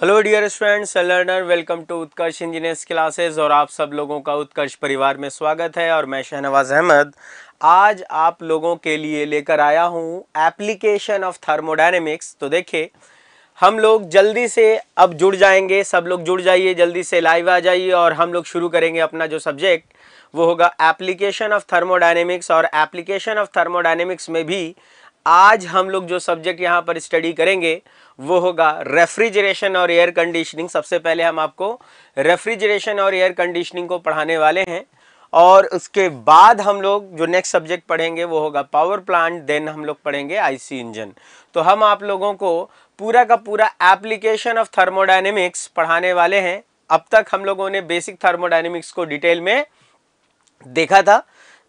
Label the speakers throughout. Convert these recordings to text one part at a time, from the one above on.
Speaker 1: hello dear students learner welcome to Utkarsh Engineers Classes और आप सब लोगों का उत्कर्ष परिवार में स्वागत है और मैं शहनवाज अहमद आज आप लोगों के लिए लेकर आया हूँ एप्लीकेशन ऑफ थर्मोडाइनमिक्स तो देखिए हम लोग जल्दी से अब जुड़ जाएंगे सब लोग जुड़ जाइए जल्दी से लाइव आ जाइए और हम लोग शुरू करेंगे अपना जो सब्जेक्ट वो होगा एप्लीकेशन ऑफ थर्मोडाइनमिक्स और एप्लीकेशन ऑफ थर्मोडाइनमिक्स में भी आज हम लोग जो सब्जेक्ट यहाँ पर स्टडी करेंगे वो होगा रेफ्रिजरेशन और एयर कंडीशनिंग सबसे पहले हम आपको रेफ्रिजरेशन और एयर कंडीशनिंग को पढ़ाने वाले हैं और उसके बाद हम लोग जो नेक्स्ट सब्जेक्ट पढ़ेंगे वो होगा पावर प्लांट देन हम लोग पढ़ेंगे आईसी इंजन तो हम आप लोगों को पूरा का पूरा एप्लीकेशन ऑफ थर्मोडाइनमिक्स पढ़ाने वाले हैं अब तक हम लोगों ने बेसिक थर्मोडाइनमिक्स को डिटेल में देखा था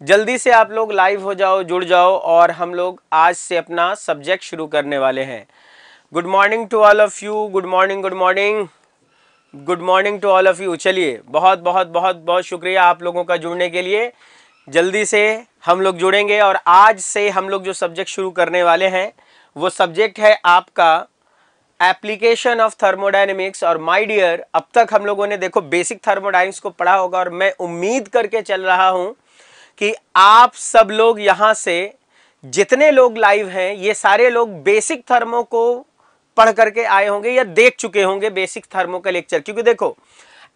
Speaker 1: जल्दी से आप लोग लाइव हो जाओ जुड़ जाओ और हम लोग आज से अपना सब्जेक्ट शुरू करने वाले हैं good morning to all of you good morning good morning good morning to all of you चलिए बहुत बहुत बहुत बहुत शुक्रिया आप लोगों का जुड़ने के लिए जल्दी से हम लोग जुड़ेंगे और आज से हम लोग जो सब्जेक्ट शुरू करने वाले हैं वो सब्जेक्ट है आपका एप्लीकेशन ऑफ थर्मोडाइनमिक्स और माय डियर अब तक हम लोगों ने देखो बेसिक थर्मोडाइनमिक्स को पढ़ा होगा और मैं उम्मीद करके चल रहा हूँ कि आप सब लोग यहाँ से जितने लोग लाइव हैं ये सारे लोग बेसिक थर्मो को पढ़ करके आए होंगे या देख चुके होंगे बेसिक थर्मो का लेक्चर क्योंकि देखो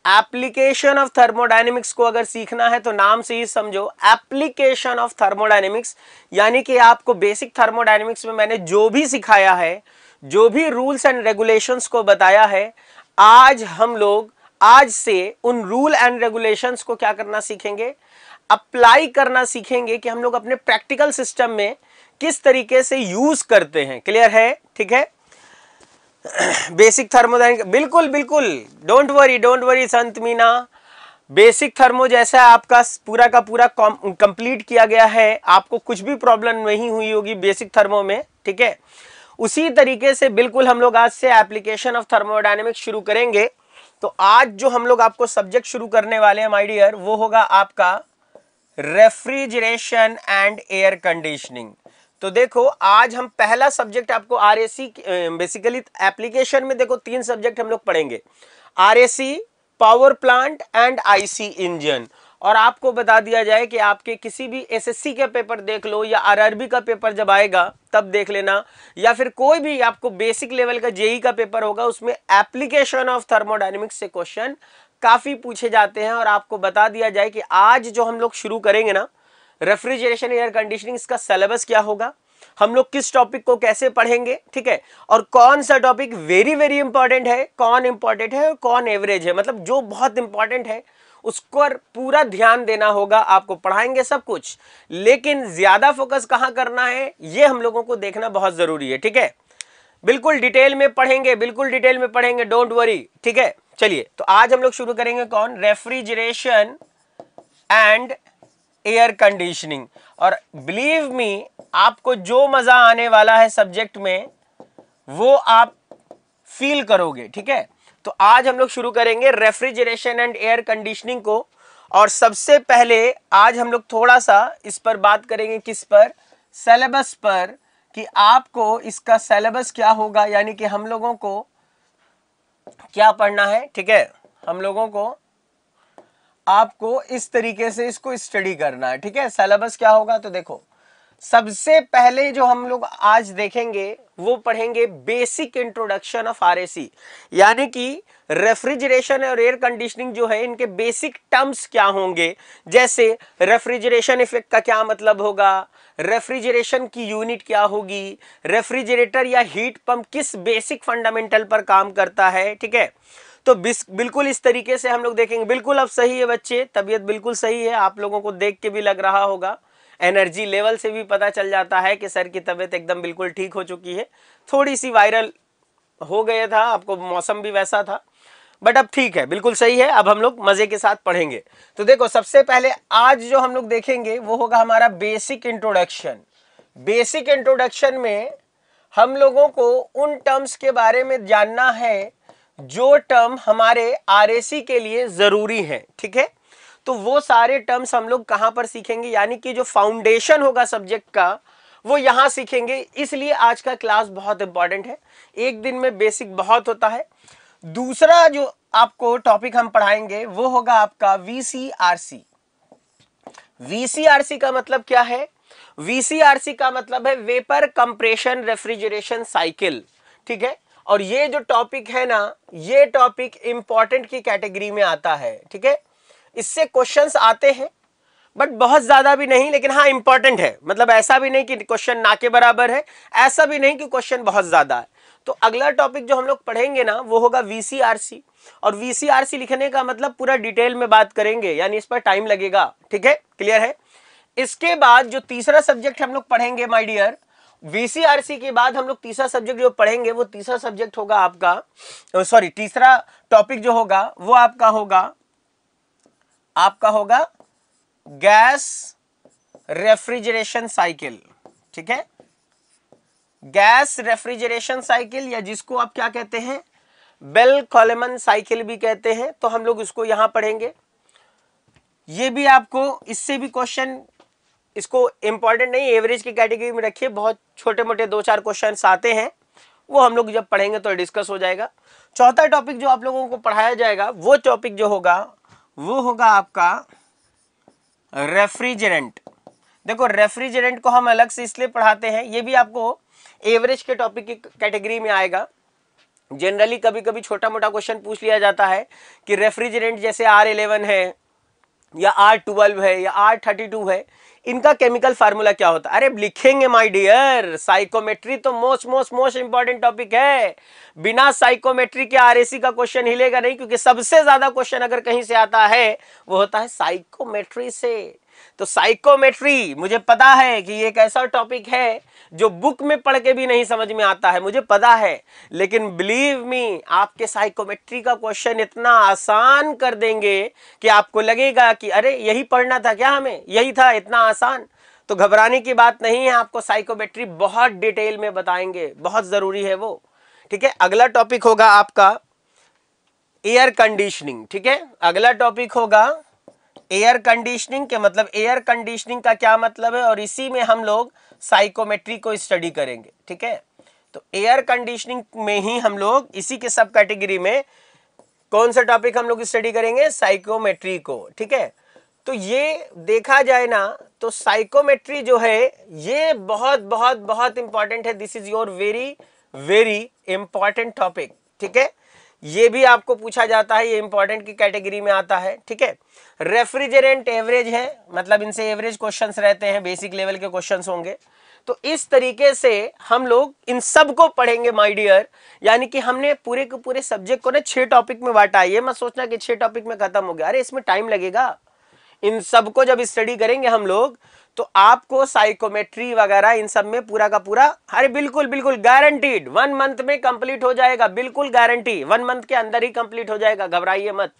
Speaker 1: एप्लीकेशन ऑफ थर्मोडाइनमिक्स को अगर सीखना है तो नाम से ही समझो एप्लीकेशन ऑफ थर्मोडाइनमिक्स यानी कि आपको बेसिक थर्मोडाइनमिक्स में मैंने जो भी सिखाया है जो भी रूल्स एंड रेगुलेशंस को बताया है आज हम लोग आज से उन रूल एंड रेगुलेशंस को क्या करना सीखेंगे अप्लाई करना सीखेंगे कि हम लोग अपने प्रैक्टिकल सिस्टम में किस तरीके से यूज करते हैं क्लियर है ठीक है बेसिक थर्मोडाइनिक बिल्कुल बिल्कुल डोंट वरी डोंट वरी संत मीना बेसिक थर्मो जैसा आपका पूरा का पूरा कंप्लीट किया गया है आपको कुछ भी प्रॉब्लम नहीं हुई होगी बेसिक थर्मो में ठीक है उसी तरीके से बिल्कुल हम लोग आज से एप्लीकेशन ऑफ थर्मोडाइनमिक्स शुरू करेंगे तो आज जो हम लोग आपको सब्जेक्ट शुरू करने वाले हैं माय डियर वो होगा आपका रेफ्रिजरेशन एंड एयर कंडीशनिंग तो देखो आज हम पहला सब्जेक्ट आपको आर बेसिकली एप्लीकेशन में देखो तीन सब्जेक्ट हम लोग पढ़ेंगे are power plant and IC engine और आपको बता दिया जाए कि आपके किसी भी एसएससी का पेपर देख लो या आरआरबी का पेपर जब आएगा तब देख लेना या फिर कोई भी आपको बेसिक लेवल का जेई e का पेपर होगा उसमें एप्लीकेशन ऑफ थर्मोडाइनमिक्स से क्वेश्चन काफ़ी पूछे जाते हैं और आपको बता दिया जाए कि आज जो हम लोग शुरू करेंगे ना रेफ्रिजरेशन एयर कंडीशनिंग इसका सिलेबस क्या होगा हम लोग किस टॉपिक को कैसे पढ़ेंगे ठीक है और कौन सा टॉपिक वेरी वेरी इंपॉर्टेंट है कौन इंपॉर्टेंट है और कौन एवरेज है मतलब जो बहुत इंपॉर्टेंट है उसको पूरा ध्यान देना होगा आपको पढ़ाएंगे सब कुछ लेकिन ज्यादा फोकस कहाँ करना है ये हम लोगों को देखना बहुत जरूरी है ठीक है बिल्कुल डिटेल में पढ़ेंगे बिल्कुल डिटेल में पढ़ेंगे डोंट वरी ठीक है चलिए तो आज हम लोग शुरू करेंगे कौन रेफ्रिजरेशन एंड एयर कंडीशनिंग और बिलीव मी आपको जो मज़ा आने वाला है सब्जेक्ट में वो आप फील करोगे ठीक है तो आज हम लोग शुरू करेंगे रेफ्रिजरेशन एंड एयर कंडीशनिंग को और सबसे पहले आज हम लोग थोड़ा सा इस पर बात करेंगे किस पर सेलेबस पर कि आपको इसका सेलेबस क्या होगा यानी कि हम लोगों को क्या पढ़ना है ठीक है हम लोगों को आपको इस तरीके से इसको स्टडी करना है ठीक है सिलेबस क्या होगा तो देखो सबसे पहले जो हम लोग आज देखेंगे वो पढ़ेंगे बेसिक इंट्रोडक्शन ऑफ आर यानी कि रेफ्रिजरेशन और एयर कंडीशनिंग जो है इनके बेसिक टर्म्स क्या होंगे जैसे रेफ्रिजरेशन इफेक्ट का क्या मतलब होगा रेफ्रिजरेशन की यूनिट क्या होगी रेफ्रिजरेटर या हीट पंप किस बेसिक फंडामेंटल पर काम करता है ठीक है तो बिल्कुल इस तरीके से हम लोग देखेंगे बिल्कुल अब सही है बच्चे तबीयत बिल्कुल सही है आप लोगों को देख के भी लग रहा होगा एनर्जी लेवल से भी पता चल जाता है कि सर की तबीयत एकदम बिल्कुल ठीक हो चुकी है थोड़ी सी वायरल हो गया था आपको मौसम भी वैसा था बट अब ठीक है बिल्कुल सही है अब हम लोग मजे के साथ पढ़ेंगे तो देखो सबसे पहले आज जो हम लोग देखेंगे वो होगा हमारा बेसिक इंट्रोडक्शन बेसिक इंट्रोडक्शन में हम लोगों को उन टर्म्स के बारे में जानना है जो टर्म हमारे आरएसी के लिए जरूरी है ठीक है तो वो सारे टर्म्स हम लोग कहां पर सीखेंगे यानी कि जो फाउंडेशन होगा सब्जेक्ट का वो यहां सीखेंगे इसलिए आज का क्लास बहुत इंपॉर्टेंट है एक दिन में बेसिक बहुत होता है दूसरा जो आपको टॉपिक हम पढ़ाएंगे वो होगा आपका वीसीआरसी वीसीआरसी का मतलब क्या है वीसीआरसी का मतलब है वेपर कंप्रेशन रेफ्रिजरेशन साइकिल ठीक है और ये जो टॉपिक है ना ये टॉपिक इंपॉर्टेंट की कैटेगरी में आता है ठीक है इससे क्वेश्चन आते हैं बट बहुत ज़्यादा भी नहीं लेकिन हाँ इंपॉर्टेंट है मतलब ऐसा भी नहीं कि क्वेश्चन ना के बराबर है ऐसा भी नहीं कि क्वेश्चन बहुत ज़्यादा है तो अगला टॉपिक जो हम लोग पढ़ेंगे ना वो होगा वीसीआरसी और वीसीआरसी लिखने का मतलब पूरा डिटेल में बात करेंगे यानी इस पर टाइम लगेगा ठीक है क्लियर है इसके बाद जो तीसरा सब्जेक्ट हम लोग पढ़ेंगे माइडियर डियर वीसीआरसी के बाद हम लोग तीसरा सब्जेक्ट जो पढ़ेंगे वो तीसरा सब्जेक्ट होगा आपका सॉरी तीसरा टॉपिक जो होगा वो आपका होगा आपका होगा गैस रेफ्रिजरेशन साइकिल ठीक है गैस रेफ्रिजरेशन साइकिल या जिसको आप क्या कहते हैं बेल कॉलेमन साइकिल भी कहते हैं तो हम लोग इसको यहां पढ़ेंगे ये भी आपको इससे भी क्वेश्चन इसको इंपॉर्टेंट नहीं एवरेज की कैटेगरी में रखिए बहुत छोटे मोटे दो चार क्वेश्चन आते हैं वो हम लोग जब पढ़ेंगे तो डिस्कस हो जाएगा चौथा टॉपिक जो आप लोगों को पढ़ाया जाएगा वो टॉपिक जो होगा वो होगा आपका रेफ्रिजरेंट देखो रेफ्रिजरेंट को हम अलग से इसलिए पढ़ाते हैं ये भी आपको एवरेज के टॉपिक की कैटेगरी में आएगा जनरली कभी कभी छोटा मोटा क्वेश्चन पूछ लिया जाता है कि रेफ्रिजरेंट जैसे आर इलेवन है या आर ट्वेल्व है या आर थर्टी टू है इनका केमिकल फार्मूला क्या होता है अरे लिखेंगे माय डियर साइकोमेट्री तो most most most important topic है बिना साइकोमेट्री के आरएसी का क्वेश्चन हिलेगा नहीं क्योंकि सबसे ज्यादा क्वेश्चन अगर कहीं से आता है वो होता है साइकोमेट्री से तो साइकोमेट्री मुझे पता है कि ये एक ऐसा टॉपिक है जो बुक में पढ़ के भी नहीं समझ में आता है मुझे पता है लेकिन बिलीव मी आपके साइकोमेट्री का क्वेश्चन इतना आसान कर देंगे कि आपको लगेगा कि अरे यही पढ़ना था क्या हमें यही था इतना आसान तो घबराने की बात नहीं है आपको साइकोमेट्री बहुत डिटेल में बताएंगे बहुत ज़रूरी है वो ठीक है अगला टॉपिक होगा आपका एयर कंडीशनिंग ठीक है अगला टॉपिक होगा एयर कंडीशनिंग के मतलब एयर कंडीशनिंग का क्या मतलब है और इसी में हम लोग साइकोमेट्री को स्टडी करेंगे ठीक है तो एयर कंडीशनिंग में ही हम लोग इसी के सब कैटेगरी में कौन सा टॉपिक हम लोग स्टडी करेंगे साइकोमेट्री को ठीक है तो ये देखा जाए ना तो साइकोमेट्री जो है ये बहुत बहुत बहुत इंपॉर्टेंट है this is your very very important topic ठीक है ये भी आपको पूछा जाता है ये इंपॉर्टेंट की कैटेगरी में आता है ठीक है रेफ्रिजरेंट एवरेज है मतलब इनसे एवरेज क्वेश्चंस रहते हैं बेसिक लेवल के क्वेश्चंस होंगे तो इस तरीके से हम लोग इन सब को पढ़ेंगे माय डियर यानी कि हमने पूरे के पूरे सब्जेक्ट को ना छह टॉपिक में बांटा ये मत सोचना कि छह टॉपिक में खत्म हो गया अरे इसमें टाइम लगेगा इन सबको जब स्टडी करेंगे हम लोग तो आपको साइकोमेट्री वगैरह इन सब में पूरा का पूरा अरे बिल्कुल बिल्कुल गारंटीड वन मंथ में कंप्लीट हो जाएगा बिल्कुल गारंटी वन मंथ के अंदर ही कंप्लीट हो जाएगा घबराइए मत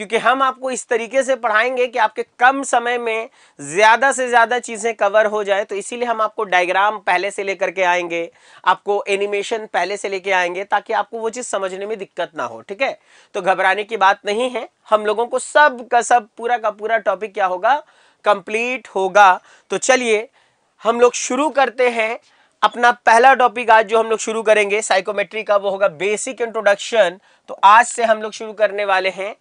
Speaker 1: क्योंकि हम आपको इस तरीके से पढ़ाएंगे कि आपके कम समय में ज़्यादा से ज़्यादा चीज़ें कवर हो जाए तो इसीलिए हम आपको डायग्राम पहले से लेकर के आएंगे आपको एनिमेशन पहले से लेके आएंगे ताकि आपको वो चीज़ समझने में दिक्कत ना हो ठीक है तो घबराने की बात नहीं है हम लोगों को सब का सब पूरा का पूरा टॉपिक क्या होगा कंप्लीट होगा तो चलिए हम लोग शुरू करते हैं अपना पहला टॉपिक आज जो हम लोग शुरू करेंगे साइकोमेट्री का वो होगा बेसिक इंट्रोडक्शन तो आज से हम लोग शुरू करने वाले हैं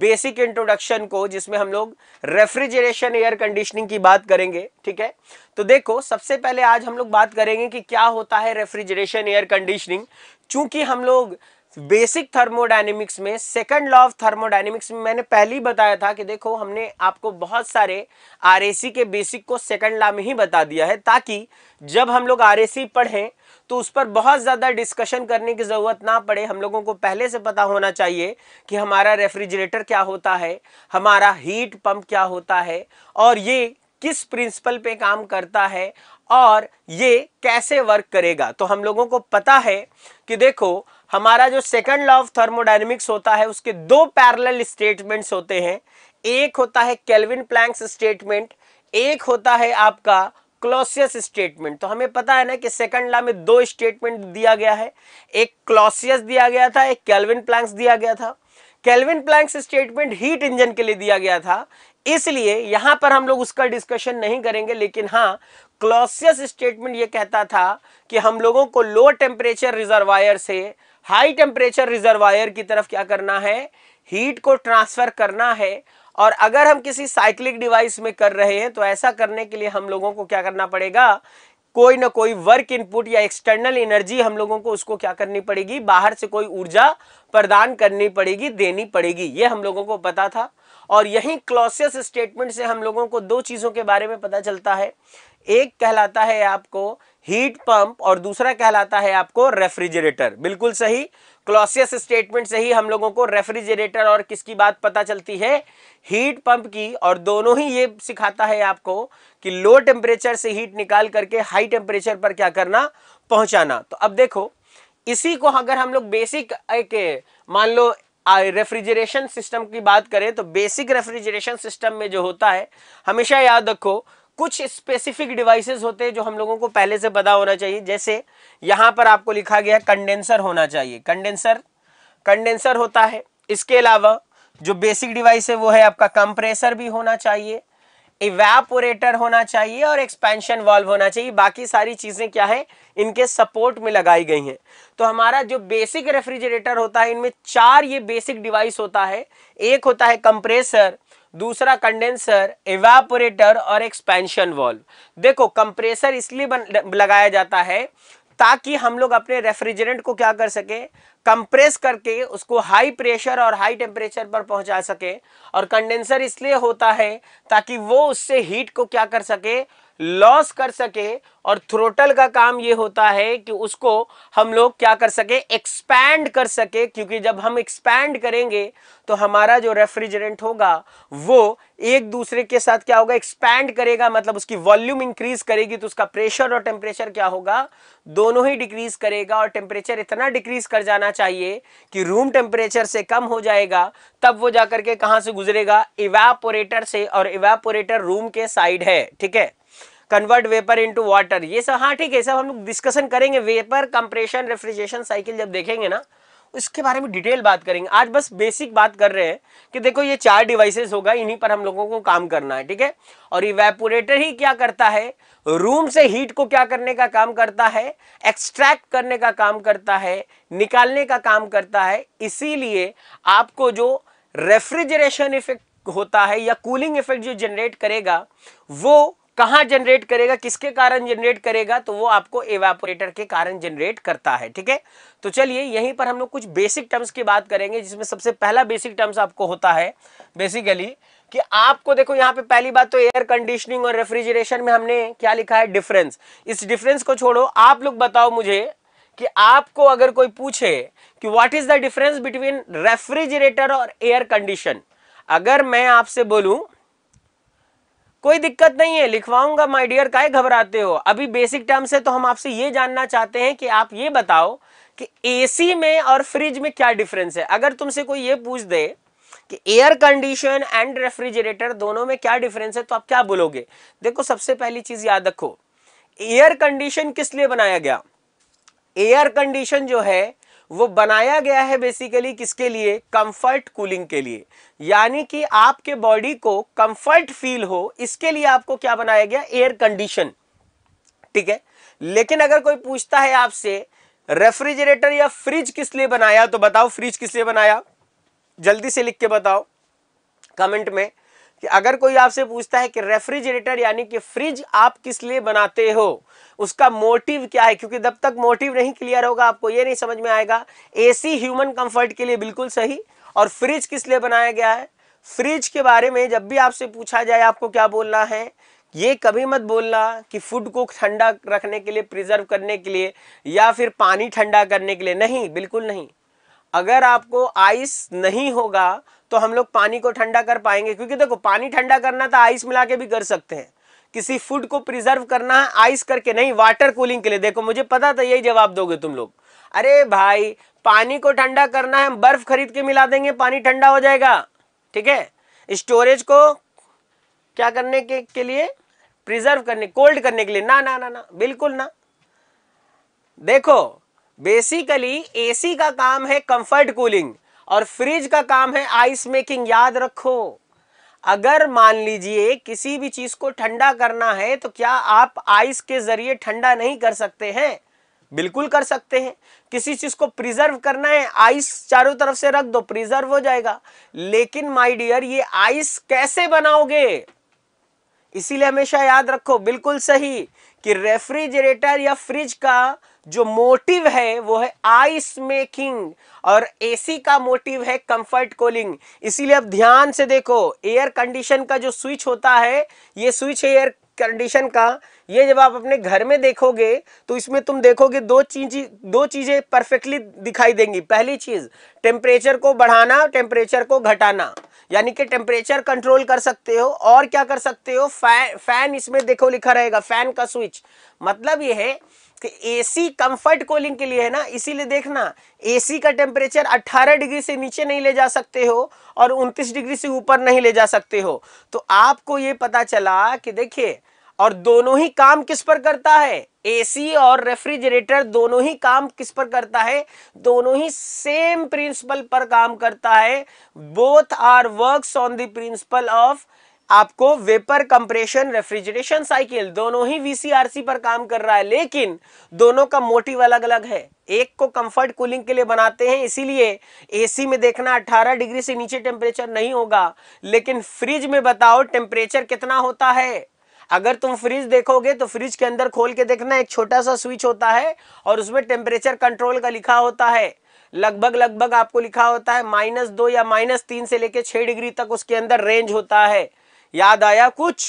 Speaker 1: बेसिक इंट्रोडक्शन को जिसमें हम लोग रेफ्रिजरेशन एयर कंडीशनिंग की बात करेंगे ठीक है तो देखो सबसे पहले आज हम लोग बात करेंगे कि क्या होता है रेफ्रिजरेशन एयर कंडीशनिंग चूंकि हम लोग बेसिक थर्मोडाइनेमिक्स में सेकंड लॉ ऑफ थर्मोडाइनेमिक्स में मैंने पहले ही बताया था कि देखो हमने आपको बहुत सारे आरएसी के बेसिक को सेकंड लॉ में ही बता दिया है ताकि जब हम लोग आरएसी पढ़ें तो उस पर बहुत ज़्यादा डिस्कशन करने की ज़रूरत ना पड़े हम लोगों को पहले से पता होना चाहिए कि हमारा रेफ्रिजरेटर क्या होता है हमारा हीट पंप क्या होता है और ये किस प्रिंसिपल पे काम करता है और ये कैसे वर्क करेगा तो हम लोगों को पता है कि देखो हमारा जो सेकंड लॉ ऑफ थर्मोडाइनमिक्स होता है उसके दो पैरेलल स्टेटमेंट्स होते हैं एक होता है कैलविन प्लैंक्स स्टेटमेंट एक होता है आपका क्लॉसियस स्टेटमेंट तो हमें पता है ना कि सेकंड लॉ में दो स्टेटमेंट दिया गया है एक क्लॉसियस दिया गया था एक कैलविन प्लैंक्स दिया गया था Kelvin Planck's statement heat engine के लिए दिया गया था इसलिए यहां पर हम लोग उसका डिस्कशन नहीं करेंगे लेकिन हाँ क्लॉसियस स्टेटमेंट ये कहता था कि हम लोगों को लो टेम्परेचर रिजर्वायर से हाई टेम्परेचर रिजर्वायर की तरफ क्या करना है हीट को ट्रांसफर करना है और अगर हम किसी साइक्लिक डिवाइस में कर रहे हैं तो ऐसा करने के लिए हम लोगों को क्या करना पड़ेगा कोई ना कोई वर्क इनपुट या एक्सटर्नल एनर्जी हम लोगों को उसको क्या करनी पड़ेगी बाहर से कोई ऊर्जा प्रदान करनी पड़ेगी देनी पड़ेगी ये हम लोगों को पता था और यही क्लॉसियस स्टेटमेंट से हम लोगों को दो चीज़ों के बारे में पता चलता है एक कहलाता है आपको हीट पंप और दूसरा कहलाता है आपको रेफ्रिजरेटर बिल्कुल सही क्लॉसियस स्टेटमेंट से ही हम लोगों को रेफ्रिजरेटर और किसकी बात पता चलती है हीट पंप की और दोनों ही ये सिखाता है आपको कि लो टेम्परेचर से हीट निकाल करके हाई टेम्परेचर पर क्या करना पहुंचाना तो अब देखो इसी को अगर हम लोग बेसिक एक मान लो रेफ्रिजरेशन सिस्टम की बात करें तो बेसिक रेफ्रिजरेशन सिस्टम में जो होता है हमेशा याद रखो कुछ स्पेसिफिक डिवाइसेस होते हैं जो हम लोगों को पहले से पता होना चाहिए जैसे यहाँ पर आपको लिखा गया कंडेंसर होना चाहिए कंडेंसर कंडेंसर होता है इसके अलावा जो बेसिक डिवाइस है वो है आपका कंप्रेसर भी होना चाहिए इवेपोरेटर होना चाहिए और एक्सपेंशन वॉल्व होना चाहिए बाकी सारी चीज़ें क्या है इनके सपोर्ट में लगाई गई हैं तो हमारा जो बेसिक रेफ्रिजरेटर होता है इनमें चार ये बेसिक डिवाइस होता है एक होता है कंप्रेसर दूसरा कंडेंसर एवापोरेटर और एक्सपेंशन वॉल्व देखो कंप्रेसर इसलिए बन, लगाया जाता है ताकि हम लोग अपने रेफ्रिजरेंट को क्या कर सके कंप्रेस करके उसको हाई प्रेशर और हाई टेम्परेचर पर पहुंचा सके और कंडेंसर इसलिए होता है ताकि वो उससे हीट को क्या कर सके लॉस कर सके और थ्रोटल का काम ये होता है कि उसको हम लोग क्या कर सके एक्सपैंड कर सके क्योंकि जब हम एक्सपैंड करेंगे तो हमारा जो रेफ्रिजरेंट होगा वो एक दूसरे के साथ क्या होगा एक्सपैंड करेगा मतलब उसकी वॉल्यूम इंक्रीज करेगी तो उसका प्रेशर और टेम्परेचर क्या होगा दोनों ही डिक्रीज करेगा और टेम्परेचर इतना डिक्रीज कर जाना चाहिए कि रूम टेम्परेचर से कम हो जाएगा तब वो जाकर के कहाँ से गुजरेगा इवेपोरेटर से और इवेपोरेटर रूम के साइड है ठीक है कन्वर्ट वेपर इंटू वाटर ये सब हाँ ठीक है सब हम लोग डिस्कशन करेंगे वेपर कंप्रेशन रेफ्रिजरेशन साइकिल जब देखेंगे ना उसके बारे में डिटेल बात करेंगे आज बस बेसिक बात कर रहे हैं कि देखो ये चार डिवाइसेस होगा इन्हीं पर हम लोगों को काम करना है ठीक है और इवेपोरेटर ही क्या करता है रूम से हीट को क्या करने का काम करता है एक्सट्रैक्ट करने का काम करता है निकालने का काम करता है इसीलिए आपको जो रेफ्रिजरेशन इफेक्ट होता है या कूलिंग इफेक्ट जो जनरेट करेगा वो कहाँ जनरेट करेगा किसके कारण जनरेट करेगा तो वो आपको एवेपोरेटर के कारण जनरेट करता है ठीक है तो चलिए यहीं पर हम लोग कुछ बेसिक टर्म्स की बात करेंगे जिसमें सबसे पहला बेसिक टर्म्स आपको होता है बेसिकली कि आपको देखो यहाँ पे पहली बात तो एयर कंडीशनिंग और रेफ्रिजरेशन में हमने क्या लिखा है डिफरेंस इस डिफरेंस को छोड़ो आप लोग बताओ मुझे कि आपको अगर कोई पूछे कि what is the difference between refrigerator और एयर कंडीशन अगर मैं आपसे बोलूं कोई दिक्कत नहीं है लिखवाऊंगा माय डियर काय घबराते हो अभी बेसिक टर्म से तो हम आपसे ये जानना चाहते हैं कि आप ये बताओ कि एसी में और फ्रिज में क्या डिफरेंस है अगर तुमसे कोई ये पूछ दे कि एयर कंडीशन एंड रेफ्रिजरेटर दोनों में क्या डिफरेंस है तो आप क्या बोलोगे देखो सबसे पहली चीज याद रखो एयर कंडीशन किस लिए बनाया गया एयर कंडीशन जो है वो बनाया गया है बेसिकली किसके लिए कंफर्ट कूलिंग के लिए यानी कि आपके बॉडी को कंफर्ट फील हो इसके लिए आपको क्या बनाया गया एयर कंडीशन ठीक है लेकिन अगर कोई पूछता है आपसे रेफ्रिजरेटर या फ्रिज किस लिए बनाया तो बताओ फ्रिज किस लिए बनाया जल्दी से लिख के बताओ कमेंट में कि अगर कोई आपसे पूछता है कि रेफ्रिजरेटर यानी कि फ्रिज आप किस लिए बनाते हो उसका मोटिव क्या है क्योंकि जब तक मोटिव नहीं क्लियर होगा आपको ये नहीं समझ में आएगा एसी ह्यूमन कंफर्ट के लिए बिल्कुल सही और फ्रिज किस लिए बनाया गया है फ्रिज के बारे में जब भी आपसे पूछा जाए आपको क्या बोलना है ये कभी मत बोलना कि फूड को ठंडा रखने के लिए प्रिजर्व करने के लिए या फिर पानी ठंडा करने के लिए नहीं बिल्कुल नहीं अगर आपको आइस नहीं होगा तो हम लोग पानी को ठंडा कर पाएंगे क्योंकि देखो पानी ठंडा करना तो आइस मिला के भी कर सकते हैं किसी फूड को प्रिजर्व करना है आइस करके नहीं वाटर कूलिंग के लिए देखो मुझे पता था यही जवाब दोगे तुम लोग अरे भाई पानी को ठंडा करना है बर्फ खरीद के मिला देंगे पानी ठंडा हो जाएगा ठीक है स्टोरेज को क्या करने के, के लिए प्रिजर्व करने कोल्ड करने के लिए ना ना ना ना बिल्कुल ना देखो बेसिकली एसी का काम है कंफर्ट कूलिंग और फ्रिज का काम है आइस मेकिंग याद रखो अगर मान लीजिए किसी भी चीज को ठंडा करना है तो क्या आप आइस के जरिए ठंडा नहीं कर सकते हैं बिल्कुल कर सकते हैं किसी चीज को प्रिजर्व करना है आइस चारों तरफ से रख दो प्रिजर्व हो जाएगा लेकिन माय डियर ये आइस कैसे बनाओगे इसीलिए हमेशा याद रखो बिल्कुल सही कि रेफ्रिजरेटर या फ्रिज का जो मोटिव है वो है आइस मेकिंग और एसी का मोटिव है कंफर्ट कूलिंग इसीलिए अब ध्यान से देखो एयर कंडीशन का जो स्विच होता है ये स्विच है एयर कंडीशन का ये जब आप अपने घर में देखोगे तो इसमें तुम देखोगे दो चीज दो चीज़ें परफेक्टली दिखाई देंगी पहली चीज़ टेम्परेचर को बढ़ाना टेम्परेचर को घटाना यानी कि टेम्परेचर कंट्रोल कर सकते हो और क्या कर सकते हो फैन फैन इसमें देखो लिखा रहेगा फैन का स्विच मतलब ये है कि एसी कंफर्ट कोलिंग के लिए है ना इसीलिए देखना एसी का टेम्परेचर 18 डिग्री से नीचे नहीं ले जा सकते हो और 29 डिग्री से ऊपर नहीं ले जा सकते हो तो आपको ये पता चला कि देखिए और दोनों ही काम किस पर करता है एसी और रेफ्रिजरेटर दोनों ही काम किस पर करता है दोनों ही सेम प्रिंसिपल पर काम करता है both are works on the principle of आपको वेपर कंप्रेशन रेफ्रिजरेशन साइकिल दोनों ही वीसीआरसी पर काम कर रहा है लेकिन दोनों का मोटिव अलग अलग है एक को कंफर्ट कूलिंग के लिए बनाते हैं इसीलिए एसी में देखना 18 डिग्री से नीचे टेम्परेचर नहीं होगा लेकिन फ्रिज में बताओ टेम्परेचर कितना होता है अगर तुम फ्रिज देखोगे तो फ्रिज के अंदर खोल के देखना एक छोटा सा स्विच होता है और उसमें टेम्परेचर कंट्रोल का लिखा होता है लगभग लगभग आपको लिखा होता है माइनस दो या माइनस तीन से लेकर छह डिग्री तक उसके अंदर रेंज होता है याद आया कुछ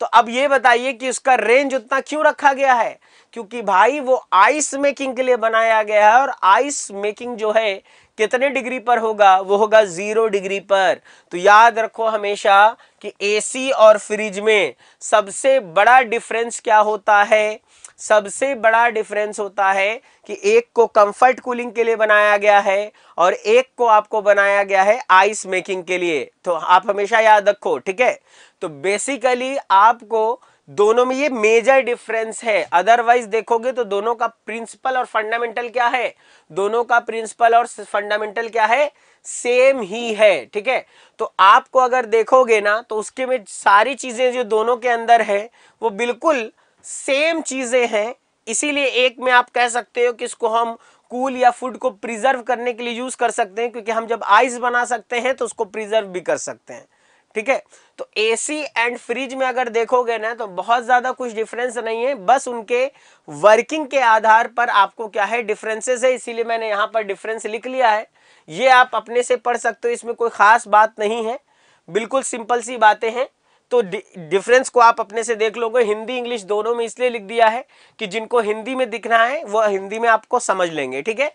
Speaker 1: तो अब ये बताइए कि उसका रेंज उतना क्यों रखा गया है क्योंकि भाई वो आइस मेकिंग के लिए बनाया गया है और आइस मेकिंग जो है कितने डिग्री पर होगा वो होगा जीरो डिग्री पर तो याद रखो हमेशा कि एसी और फ्रिज में सबसे बड़ा डिफरेंस क्या होता है सबसे बड़ा डिफरेंस होता है कि एक को कंफर्ट कूलिंग के लिए बनाया गया है और एक को आपको बनाया गया है आइस मेकिंग के लिए तो आप हमेशा याद रखो ठीक है तो बेसिकली आपको दोनों में ये मेजर डिफरेंस है अदरवाइज देखोगे तो दोनों का प्रिंसिपल और फंडामेंटल क्या है दोनों का प्रिंसिपल और फंडामेंटल क्या है सेम ही है ठीक है तो आपको अगर देखोगे ना तो उसके में सारी चीजें जो दोनों के अंदर है वो बिल्कुल सेम चीज़ें हैं इसीलिए एक में आप कह सकते हो कि इसको हम कूल या फूड को प्रिजर्व करने के लिए यूज़ कर सकते हैं क्योंकि हम जब आइस बना सकते हैं तो उसको प्रिजर्व भी कर सकते हैं ठीक है तो एसी एंड फ्रिज में अगर देखोगे ना तो बहुत ज़्यादा कुछ डिफरेंस नहीं है बस उनके वर्किंग के आधार पर आपको क्या है डिफरेंसेस है इसीलिए मैंने यहां पर डिफरेंस लिख लिया है ये आप अपने से पढ़ सकते हो इसमें कोई ख़ास बात नहीं है बिल्कुल सिंपल सी बातें हैं तो डिफरेंस को आप अपने से देख लोगे हिंदी इंग्लिश दोनों में इसलिए लिख दिया है कि जिनको हिंदी में दिखना है वह हिंदी में आपको समझ लेंगे ठीक है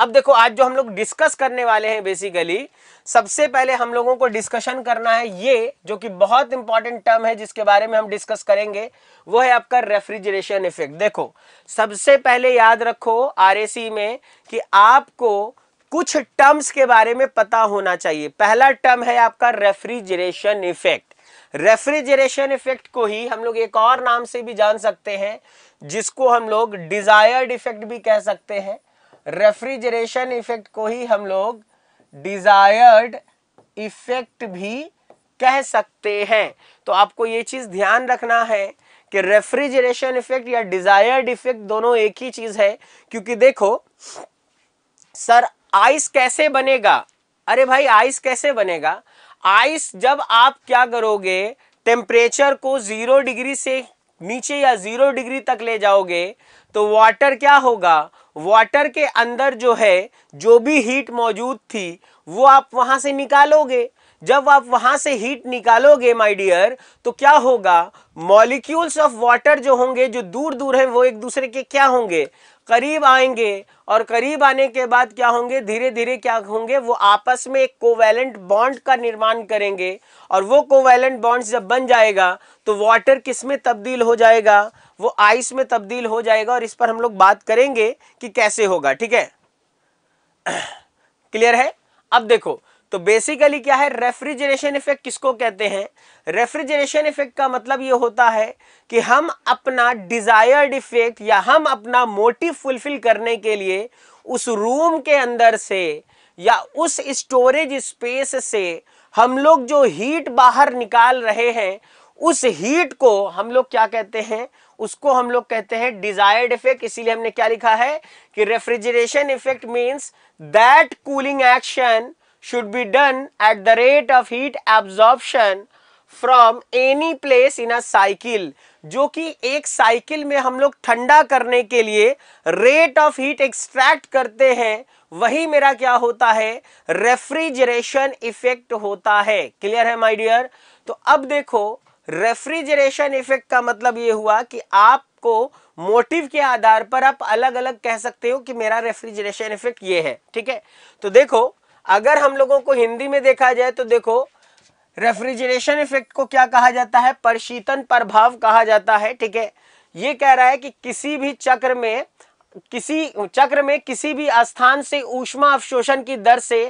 Speaker 1: अब देखो आज जो हम लोग डिस्कस करने वाले हैं बेसिकली सबसे पहले हम लोगों को डिस्कशन करना है ये जो कि बहुत इंपॉर्टेंट टर्म है जिसके बारे में हम डिस्कस करेंगे वो है आपका रेफ्रिजरेशन इफेक्ट देखो सबसे पहले याद रखो आरएसी में कि आपको कुछ टर्म्स के बारे में पता होना चाहिए पहला टर्म है आपका रेफ्रिजरेशन इफेक्ट रेफ्रिजरेशन इफेक्ट को ही हम लोग एक और नाम से भी जान सकते हैं जिसको हम लोग डिजायर्ड इफेक्ट भी कह सकते हैं रेफ्रिजरेशन इफेक्ट को ही हम लोग डिजायर्ड इफेक्ट भी कह सकते हैं तो आपको ये चीज़ ध्यान रखना है कि रेफ्रिजरेशन इफेक्ट या डिजायर्ड इफेक्ट दोनों एक ही चीज़ है क्योंकि देखो सर आइस कैसे बनेगा अरे भाई आइस कैसे बनेगा आइस जब आप क्या करोगे टेम्परेचर को जीरो डिग्री से नीचे या जीरो डिग्री तक ले जाओगे तो वाटर क्या होगा वाटर के अंदर जो है जो भी हीट मौजूद थी वो आप वहां से निकालोगे जब आप वहां से हीट निकालोगे माय डियर तो क्या होगा मॉलिक्यूल्स ऑफ वाटर जो होंगे जो दूर दूर हैं वो एक दूसरे के क्या होंगे करीब आएंगे और करीब आने के बाद क्या होंगे धीरे धीरे क्या होंगे वो आपस में एक कोवैलेंट बॉन्ड का निर्माण करेंगे और वो कोवैलेंट बॉन्ड जब बन जाएगा तो वाटर किस में तब्दील हो जाएगा वो आइस में तब्दील हो जाएगा और इस पर हम लोग बात करेंगे कि कैसे होगा ठीक है क्लियर है अब देखो तो बेसिकली क्या है रेफ्रिजरेशन इफेक्ट किसको कहते हैं रेफ्रिजरेशन इफेक्ट का मतलब ये होता है कि हम अपना डिजायर्ड इफेक्ट या हम अपना मोटिव फुलफिल करने के लिए उस रूम के अंदर से या उस स्टोरेज स्पेस से हम लोग जो हीट बाहर निकाल रहे हैं उस हीट को हम लोग क्या कहते हैं उसको हम लोग कहते हैं डिजायर्ड इफेक्ट इसीलिए हमने क्या लिखा है कि refrigeration effect means that cooling action should be done at the rate of heat absorption from any place in a cycle जो कि एक साइकिल में हम लोग ठंडा करने के लिए रेट ऑफ हीट एक्सट्रैक्ट करते हैं वही मेरा क्या होता है रेफ्रिजरेशन इफेक्ट होता है क्लियर है माय डियर तो अब देखो रेफ्रिजरेशन इफेक्ट का मतलब ये हुआ कि आपको मोटिव के आधार पर आप अलग अलग कह सकते हो कि मेरा रेफ्रिजरेशन इफेक्ट ये है ठीक है तो देखो अगर हम लोगों को हिंदी में देखा जाए तो देखो रेफ्रिजरेशन इफेक्ट को क्या कहा जाता है परशीतन प्रभाव कहा जाता है ठीक है ये कह रहा है कि किसी भी चक्र में किसी चक्र में किसी भी स्थान से ऊष्मा अवशोषण की दर से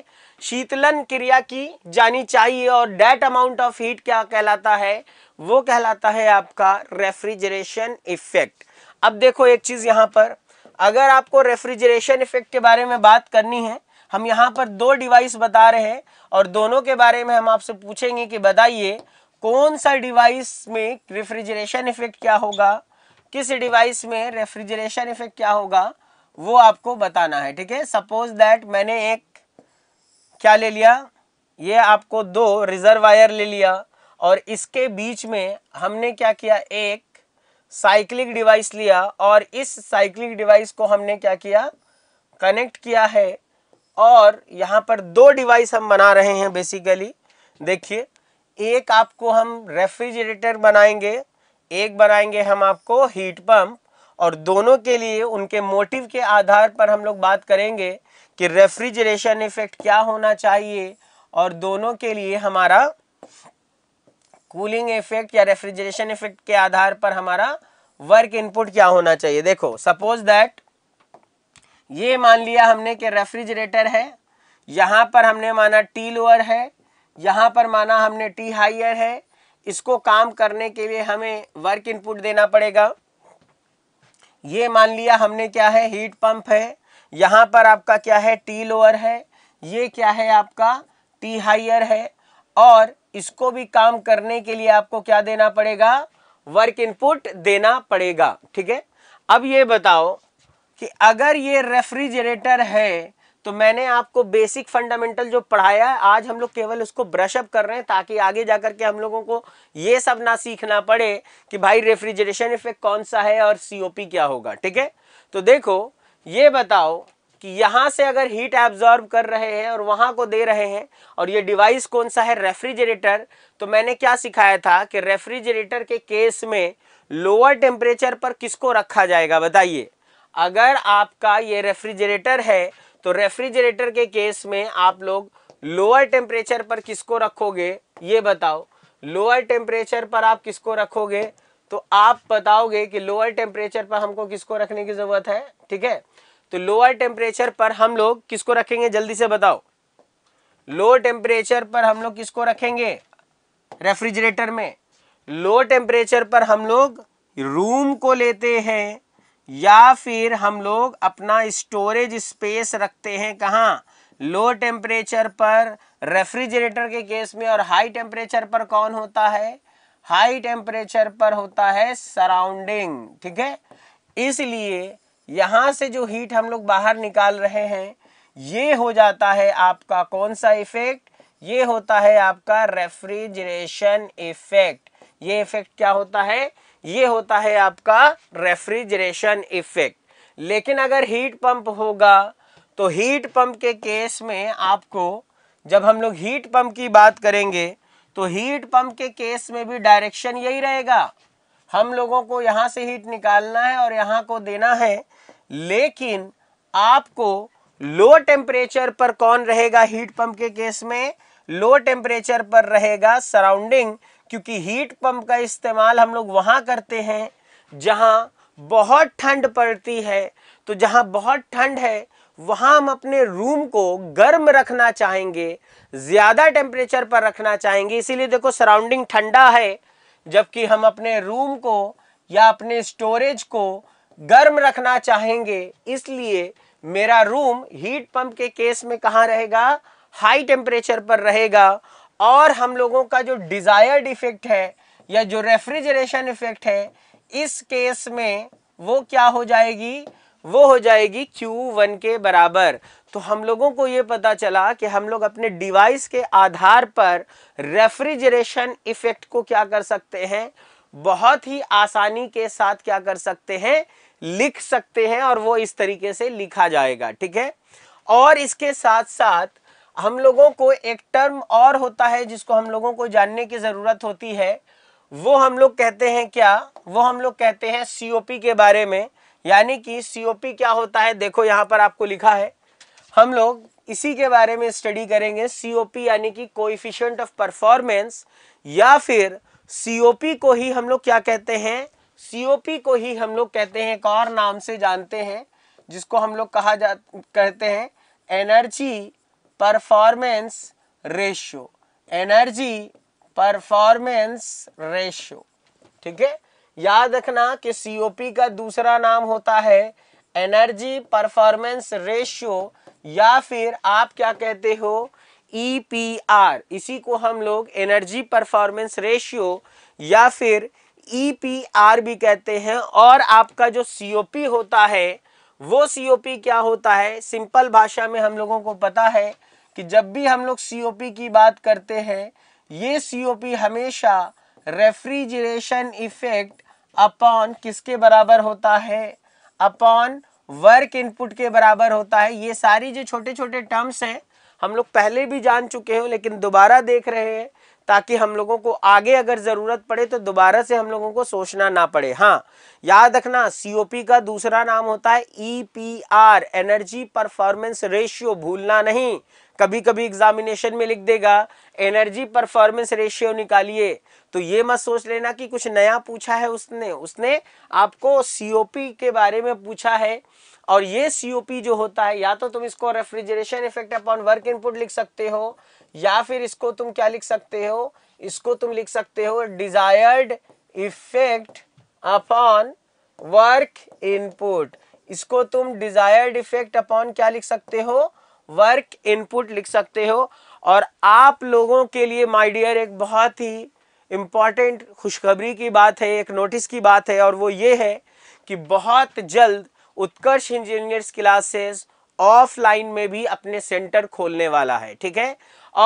Speaker 1: शीतलन क्रिया की जानी चाहिए और डेट अमाउंट ऑफ हीट क्या कहलाता है वो कहलाता है आपका रेफ्रिजरेशन इफेक्ट अब देखो एक चीज़ यहां पर अगर आपको रेफ्रिजरेशन इफेक्ट के बारे में बात करनी है हम यहाँ पर दो डिवाइस बता रहे हैं और दोनों के बारे में हम आपसे पूछेंगे कि बताइए कौन सा डिवाइस में रेफ्रिजरेशन इफेक्ट क्या होगा किस डिवाइस में रेफ्रिजरेशन इफेक्ट क्या होगा वो आपको बताना है ठीक है सपोज दैट मैंने एक क्या ले लिया ये आपको दो रिजर्वायर ले लिया और इसके बीच में हमने क्या किया एक साइक्लिक डिवाइस लिया और इस साइक्लिक डिवाइस को हमने क्या किया कनेक्ट किया है और यहाँ पर दो डिवाइस हम बना रहे हैं बेसिकली देखिए एक आपको हम रेफ्रिजरेटर बनाएंगे एक बनाएंगे हम आपको हीट पंप और दोनों के लिए उनके मोटिव के आधार पर हम लोग बात करेंगे कि रेफ्रिजरेशन इफेक्ट क्या होना चाहिए और दोनों के लिए हमारा कूलिंग इफेक्ट या रेफ्रिजरेशन इफेक्ट के आधार पर हमारा वर्क इनपुट क्या होना चाहिए देखो सपोज दैट ये मान लिया हमने कि रेफ्रिजरेटर है यहाँ पर हमने माना टी लोअर है यहाँ पर माना हमने टी हाइयर है इसको काम करने के लिए हमें वर्क इनपुट देना पड़ेगा ये मान लिया हमने क्या है हीट पंप है यहाँ पर आपका क्या है टी लोअर है ये क्या है आपका टी हाइयर है और इसको भी काम करने के लिए आपको क्या देना पड़ेगा वर्क इनपुट देना पड़ेगा ठीक है अब ये बताओ कि अगर ये रेफ्रिजरेटर है तो मैंने आपको बेसिक फंडामेंटल जो पढ़ाया है आज हम लोग केवल उसको ब्रशअप कर रहे हैं ताकि आगे जा के हम लोगों को ये सब ना सीखना पड़े कि भाई रेफ्रिजरेशन इफेक्ट कौन सा है और सीओपी क्या होगा ठीक है तो देखो ये बताओ कि यहाँ से अगर हीट एब्जॉर्ब कर रहे हैं और वहाँ को दे रहे हैं और ये डिवाइस कौन सा है रेफ्रिजरेटर तो मैंने क्या सिखाया था कि रेफ्रिजरेटर के केस में लोअर टेम्परेचर पर किसको रखा जाएगा बताइए अगर आपका ये रेफ्रिजरेटर है तो रेफ्रिजरेटर के केस में आप लोग लोअर टेम्परेचर पर किसको रखोगे ये बताओ लोअर टेम्परेचर पर आप किसको रखोगे तो आप बताओगे कि लोअर टेम्परेचर पर हमको किसको रखने की ज़रूरत है ठीक है तो लोअर टेम्परेचर पर हम लोग किसको रखेंगे जल्दी से बताओ लो टेम्परेचर पर हम लोग किसको रखेंगे रेफ्रिजरेटर में लो टेम्परेचर पर हम लोग रूम को लेते हैं या फिर हम लोग अपना स्टोरेज स्पेस रखते हैं कहाँ लो टेम्परेचर पर रेफ्रिजरेटर के केस में और हाई टेम्परेचर पर कौन होता है हाई टेम्परेचर पर होता है सराउंडिंग ठीक है इसलिए यहाँ से जो हीट हम लोग बाहर निकाल रहे हैं ये हो जाता है आपका कौन सा इफेक्ट ये होता है आपका रेफ्रिजरेशन इफेक्ट ये इफेक्ट क्या होता है ये होता है आपका रेफ्रिजरेशन इफेक्ट लेकिन अगर हीट पंप होगा तो हीट पंप के केस में आपको जब हम लोग हीट पंप की बात करेंगे तो हीट पंप के केस में भी डायरेक्शन यही रहेगा हम लोगों को यहां से हीट निकालना है और यहां को देना है लेकिन आपको लो टेम्परेचर पर कौन रहेगा हीट पंप के केस में लो टेम्परेचर पर रहेगा सराउंडिंग क्योंकि हीट पंप का इस्तेमाल हम लोग वहाँ करते हैं जहाँ बहुत ठंड पड़ती है तो जहाँ बहुत ठंड है वहाँ हम अपने रूम को गर्म रखना चाहेंगे ज़्यादा टेम्परेचर पर रखना चाहेंगे इसीलिए देखो सराउंडिंग ठंडा है जबकि हम अपने रूम को या अपने स्टोरेज को गर्म रखना चाहेंगे इसलिए मेरा रूम हीट पंप के केस में कहाँ रहेगा हाई टेम्परेचर पर रहेगा और हम लोगों का जो डिज़ायर्ड इफेक्ट है या जो रेफ्रिजरेशन इफेक्ट है इस केस में वो क्या हो जाएगी वो हो जाएगी Q1 के बराबर तो हम लोगों को ये पता चला कि हम लोग अपने डिवाइस के आधार पर रेफ्रिजरेशन इफेक्ट को क्या कर सकते हैं बहुत ही आसानी के साथ क्या कर सकते हैं लिख सकते हैं और वो इस तरीके से लिखा जाएगा ठीक है और इसके साथ साथ हम लोगों को एक टर्म और होता है जिसको हम लोगों को जानने की ज़रूरत होती है वो हम लोग कहते हैं क्या वो हम लोग कहते हैं सीओपी के बारे में यानी कि सीओपी क्या होता है देखो यहाँ पर आपको लिखा है हम लोग इसी के बारे में स्टडी करेंगे सीओपी यानी कि कोइफिशियंट ऑफ परफॉर्मेंस या फिर सीओपी को ही हम लोग क्या कहते हैं सीओपी को ही हम लोग कहते हैं एक और नाम से जानते हैं जिसको हम लोग कहा जा कहते हैं energy performance ratio energy performance ratio ठीक है याद रखना कि सीओपी का दूसरा नाम होता है एनर्जी परफॉर्मेंस रेशियो या फिर आप क्या कहते हो ईपीआर e इसी को हम लोग एनर्जी परफॉर्मेंस रेशियो या फिर ईपीआर e भी कहते हैं और आपका जो सीओपी होता है वो सीओपी क्या होता है सिंपल भाषा में हम लोगों को पता है कि जब भी हम लोग सीओपी की बात करते हैं ये सीओपी हमेशा रेफ्रिजरेशन इफेक्ट अपॉन किसके बराबर होता है अपॉन वर्क इनपुट के बराबर होता है ये सारी जो छोटे छोटे टर्म्स हैं हम लोग पहले भी जान चुके हो लेकिन दोबारा देख रहे हैं ताकि हम लोगों को आगे अगर ज़रूरत पड़े तो दोबारा से हम लोगों को सोचना ना पड़े हाँ याद रखना सीओपी का दूसरा नाम होता है ईपीआर एनर्जी परफॉर्मेंस रेशियो भूलना नहीं कभी कभी एग्जामिनेशन में लिख देगा एनर्जी परफॉर्मेंस रेशियो निकालिए तो ये मत सोच लेना कि कुछ नया पूछा है उसने उसने आपको सीओपी के बारे में पूछा है और ये सीओपी जो होता है या तो तुम इसको refrigeration effect upon work input लिख सकते हो या फिर इसको तुम क्या लिख सकते हो इसको तुम लिख सकते हो desired effect upon work input इसको तुम डिजायर्ड इफेक्ट अपॉन क्या लिख सकते हो वर्क इनपुट लिख सकते हो और आप लोगों के लिए माय डियर एक बहुत ही इम्पॉर्टेंट खुशखबरी की बात है एक नोटिस की बात है और वो ये है कि बहुत जल्द उत्कर्ष इंजीनियर्स क्लासेस ऑफलाइन में भी अपने सेंटर खोलने वाला है ठीक है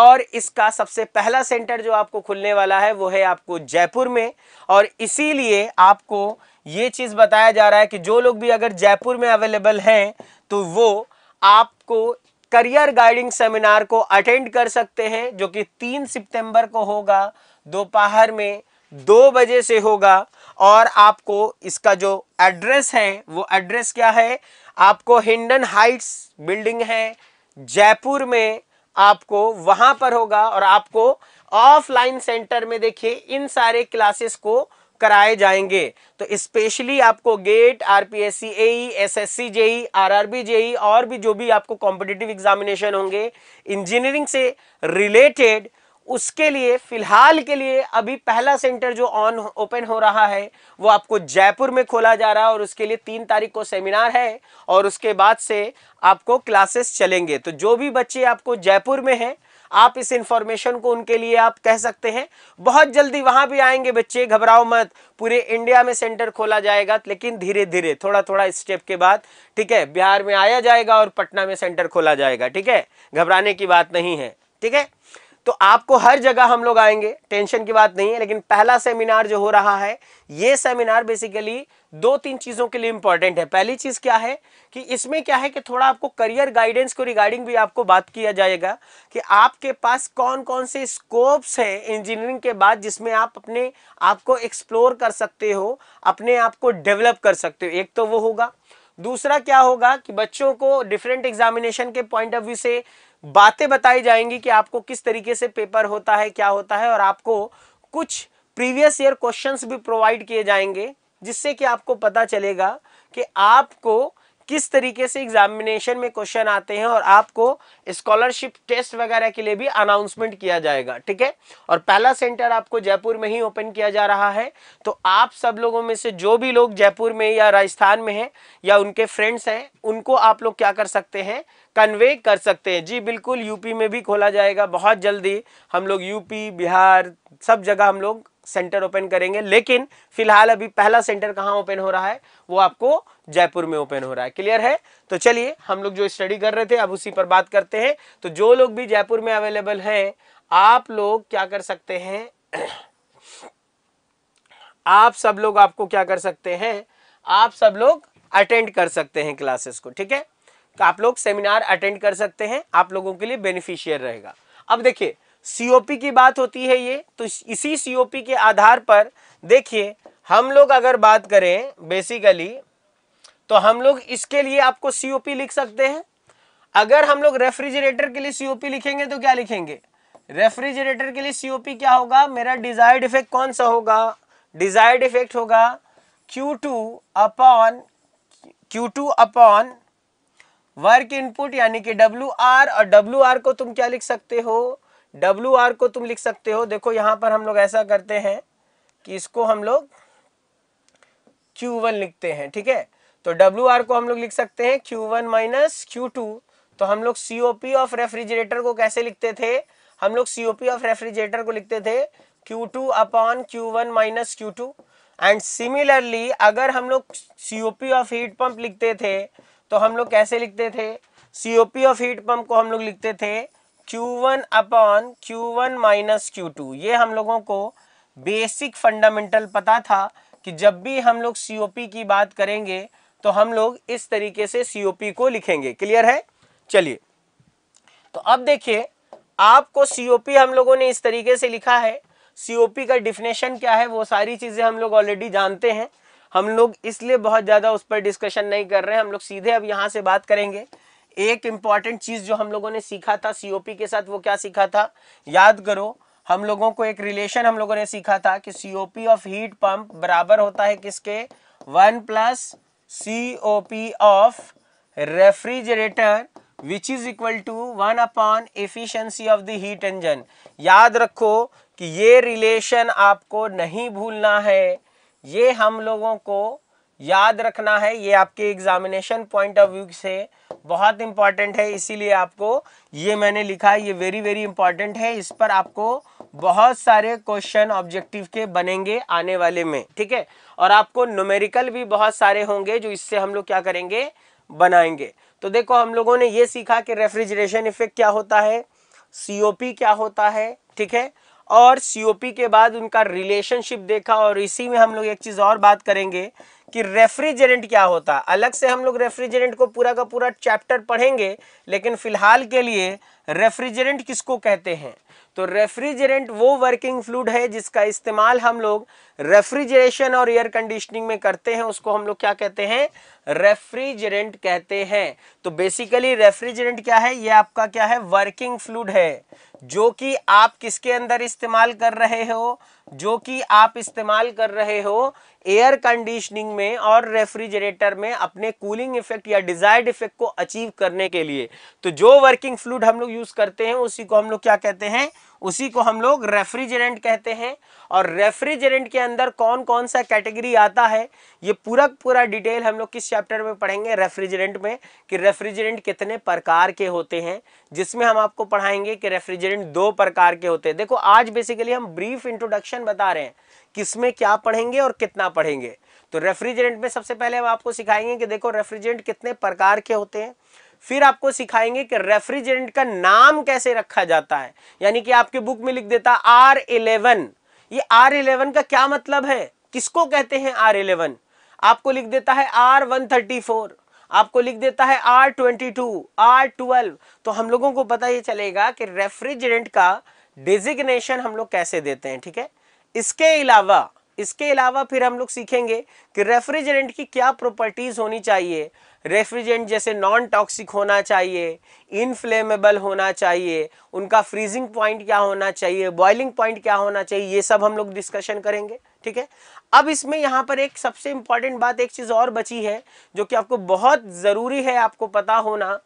Speaker 1: और इसका सबसे पहला सेंटर जो आपको खुलने वाला है वो है आपको जयपुर में और इसीलिए आपको ये चीज़ बताया जा रहा है कि जो लोग भी अगर जयपुर में अवेलेबल हैं तो वो आपको करियर गाइडिंग सेमिनार को अटेंड कर सकते हैं जो कि तीन सितंबर को होगा दोपहर में दो बजे से होगा और आपको इसका जो एड्रेस है वो एड्रेस क्या है आपको हिंडन हाइट्स बिल्डिंग है जयपुर में आपको वहां पर होगा और आपको ऑफलाइन सेंटर में देखिए इन सारे क्लासेस को कराए जाएंगे तो स्पेशली आपको GATE RPSC AE SSC JE RRB JE और भी जो भी आपको कॉम्पिटिटिव एग्जामिनेशन होंगे इंजीनियरिंग से रिलेटेड उसके लिए फिलहाल के लिए अभी पहला सेंटर जो ऑन ओपन हो रहा है वो आपको जयपुर में खोला जा रहा है और उसके लिए तीन तारीख को सेमिनार है और उसके बाद से आपको क्लासेस चलेंगे तो जो भी बच्चे आपको जयपुर में हैं आप इस इंफॉर्मेशन को उनके लिए आप कह सकते हैं बहुत जल्दी वहां भी आएंगे बच्चे घबराओ मत पूरे इंडिया में सेंटर खोला जाएगा लेकिन धीरे धीरे थोड़ा थोड़ा स्टेप के बाद ठीक है बिहार में आया जाएगा और पटना में सेंटर खोला जाएगा ठीक है घबराने की बात नहीं है ठीक है तो आपको हर जगह हम लोग आएंगे टेंशन की बात नहीं है लेकिन पहला सेमिनार जो हो रहा है ये सेमिनार बेसिकली दो तीन चीज़ों के लिए इंपॉर्टेंट है पहली चीज़ क्या है कि इसमें क्या है कि थोड़ा आपको करियर गाइडेंस को रिगार्डिंग भी आपको बात किया जाएगा कि आपके पास कौन कौन से स्कोप्स हैं इंजीनियरिंग के बाद जिसमें आप अपने आप को एक्सप्लोर कर सकते हो अपने आप को डेवलप कर सकते हो एक तो वो होगा दूसरा क्या होगा कि बच्चों को डिफरेंट एग्जामिनेशन के पॉइंट ऑफ व्यू से बातें बताई जाएंगी कि आपको किस तरीके से पेपर होता है क्या होता है और आपको कुछ प्रीवियस ईयर क्वेश्चंस भी प्रोवाइड किए जाएंगे जिससे कि आपको पता चलेगा कि आपको किस तरीके से एग्जामिनेशन में क्वेश्चन आते हैं और आपको स्कॉलरशिप टेस्ट वगैरह के लिए भी अनाउंसमेंट किया जाएगा ठीक है और पहला सेंटर आपको जयपुर में ही ओपन किया जा रहा है तो आप सब लोगों में से जो भी लोग जयपुर में या राजस्थान में हैं या उनके फ्रेंड्स हैं उनको आप लोग क्या कर सकते हैं कन्वे कर सकते हैं जी बिल्कुल यूपी में भी खोला जाएगा बहुत जल्दी हम लोग यूपी बिहार सब जगह हम लोग सेंटर ओपन करेंगे लेकिन फिलहाल अभी पहला सेंटर कहाँ ओपन हो रहा है वो आपको जयपुर में ओपन हो रहा है क्लियर है तो चलिए हम लोग जो स्टडी कर रहे थे अब उसी पर बात करते हैं तो जो लोग भी जयपुर में अवेलेबल हैं आप लोग क्या कर सकते हैं आप सब लोग आपको क्या कर सकते हैं आप सब लोग अटेंड कर सकते हैं क्लासेस को ठीक है तो आप लोग सेमिनार अटेंड कर सकते हैं आप लोगों के लिए बेनिफिशियल रहेगा अब देखिए सीओपी की बात होती है ये तो इसी सीओपी के आधार पर देखिए हम लोग अगर बात करें बेसिकली तो हम लोग इसके लिए आपको सीओपी लिख सकते हैं अगर हम लोग रेफ्रिजरेटर के लिए सीओपी लिखेंगे तो क्या लिखेंगे रेफ्रिजरेटर के लिए सीओपी क्या होगा मेरा डिजायर्ड इफेक्ट कौन सा होगा डिजायर्ड इफेक्ट होगा Q2 two upon Q two upon work input यानी कि डब्ल्यू आर और डब्ल्यू आर को तुम क्या लिख सकते हो डब्ल्यू आर को तुम लिख सकते हो देखो यहाँ पर हम लोग ऐसा करते हैं कि इसको हम लोग क्यू वन लिखते हैं ठीक है तो डब्ल्यू आर को हम लोग लिख सकते हैं Q one minus Q two तो हम लोग C O P of refrigerator को कैसे लिखते थे हम लोग C O P of refrigerator को लिखते थे Q two upon Q one minus Q two and similarly अगर हम लोग C O P of heat pump लिखते थे तो हम लोग कैसे लिखते थे C O P of heat pump को हम लोग लिखते थे Q1 अपॉन वन माइनस ये हम लोगों को बेसिक फंडामेंटल पता था कि जब भी हम लोग सीओपी की बात करेंगे तो हम लोग इस तरीके से सीओपी को लिखेंगे क्लियर है चलिए तो अब देखिए आपको सीओपी हम लोगों ने इस तरीके से लिखा है सीओपी का डिफिनेशन क्या है वो सारी चीज़ें हम लोग ऑलरेडी जानते हैं हम लोग इसलिए बहुत ज़्यादा उस पर डिस्कशन नहीं कर रहे हैं हम लोग सीधे अब यहाँ से बात करेंगे एक इंपॉर्टेंट चीज जो हम लोगों ने सीखा था सीओपी के साथ वो क्या सीखा था याद करो हम लोगों को एक रिलेशन हम लोगों ने सीखा था कि सीओपी ऑफ हीट पंप बराबर होता है किसके one plus COP of refrigerator which is equal to one upon efficiency of the heat engine याद रखो कि ये रिलेशन आपको नहीं भूलना है ये हम लोगों को याद रखना है ये आपके एग्जामिनेशन पॉइंट ऑफ व्यू से बहुत इंपॉर्टेंट है इसीलिए आपको ये मैंने लिखा है ये वेरी वेरी इंपॉर्टेंट है इस पर आपको बहुत सारे क्वेश्चन ऑब्जेक्टिव के बनेंगे आने वाले में ठीक है और आपको न्यूमेरिकल भी बहुत सारे होंगे जो इससे हम लोग क्या करेंगे बनाएंगे तो देखो हम लोगों ने ये सीखा कि रेफ्रिजरेशन इफेक्ट क्या होता है सीओपी क्या होता है ठीक है और सीओपी के बाद उनका रिलेशनशिप देखा और इसी में हम लोग एक चीज़ और बात करेंगे कि रेफ्रिजरेंट क्या होता है अलग से हम लोग रेफ्रिजरेंट को पूरा का पूरा चैप्टर पढ़ेंगे लेकिन फिलहाल के लिए रेफ्रिजरेंट किसको कहते हैं तो रेफ्रिजरेंट वो वर्किंग फ्लूड है जिसका इस्तेमाल हम लोग रेफ्रिजरेशन और एयर कंडीशनिंग में करते हैं उसको हम लोग क्या कहते हैं रेफ्रिजरेंट कहते हैं तो बेसिकली रेफ्रिजरेंट क्या है ये आपका क्या है वर्किंग फ्लूड है जो कि आप किसके अंदर इस्तेमाल कर रहे हो जो कि आप इस्तेमाल कर रहे हो एयर कंडीशनिंग में और रेफ्रिजरेटर में अपने कूलिंग इफेक्ट या डिजायर्ड इफेक्ट को अचीव करने के लिए तो जो वर्किंग फ्लूड हम लोग यूज करते हैं उसी को हम लोग क्या कहते हैं उसी को हम लोग रेफ्रिजरेंट कहते हैं और रेफ्रिजरेंट के अंदर कौन कौन सा कैटेगरी आता है ये पूरा पूरा डिटेल हम लोग किस चैप्टर में पढ़ेंगे रेफ्रिजरेंट में कि रेफ्रिजरेंट कितने प्रकार के होते हैं जिसमें हम आपको पढ़ाएंगे कि रेफ्रिजरेंट दो प्रकार के होते हैं देखो आज बेसिकली हम ब्रीफ इंट्रोडक्शन बता रहे हैं किस में क्या पढ़ेंगे और कितना पढ़ेंगे तो रेफ्रिजरेंट में सबसे पहले हम आपको सिखाएंगे कि देखो रेफ्रिजरेंट कितने प्रकार के होते हैं फिर आपको सिखाएंगे कि रेफ्रिजरेंट का नाम कैसे रखा जाता है यानी कि आपके बुक में लिख देता आर इलेवन ये आर इलेवन का क्या मतलब है किसको कहते हैं आर इलेवन आपको लिख देता है आर वन थर्टी फोर आपको लिख देता है R twenty two R twelve तो हम लोगों को पता ये चलेगा कि रेफ्रिजरेंट का डिजिग्नेशन हम लोग कैसे देते हैं ठीक है इसके अलावा इसके अलावा फिर हम लोग सीखेंगे कि रेफ्रिजरेंट की क्या प्रॉपर्टीज़ होनी चाहिए रेफ्रिजरेंट जैसे नॉन टॉक्सिक होना चाहिए इनफ्लेमेबल होना चाहिए उनका फ्रीजिंग पॉइंट क्या होना चाहिए बॉइलिंग पॉइंट क्या होना चाहिए ये सब हम लोग डिस्कशन करेंगे ठीक है अब इसमें यहाँ पर एक सबसे इम्पॉर्टेंट बात एक चीज़ और बची है जो कि आपको बहुत ज़रूरी है आपको पता होना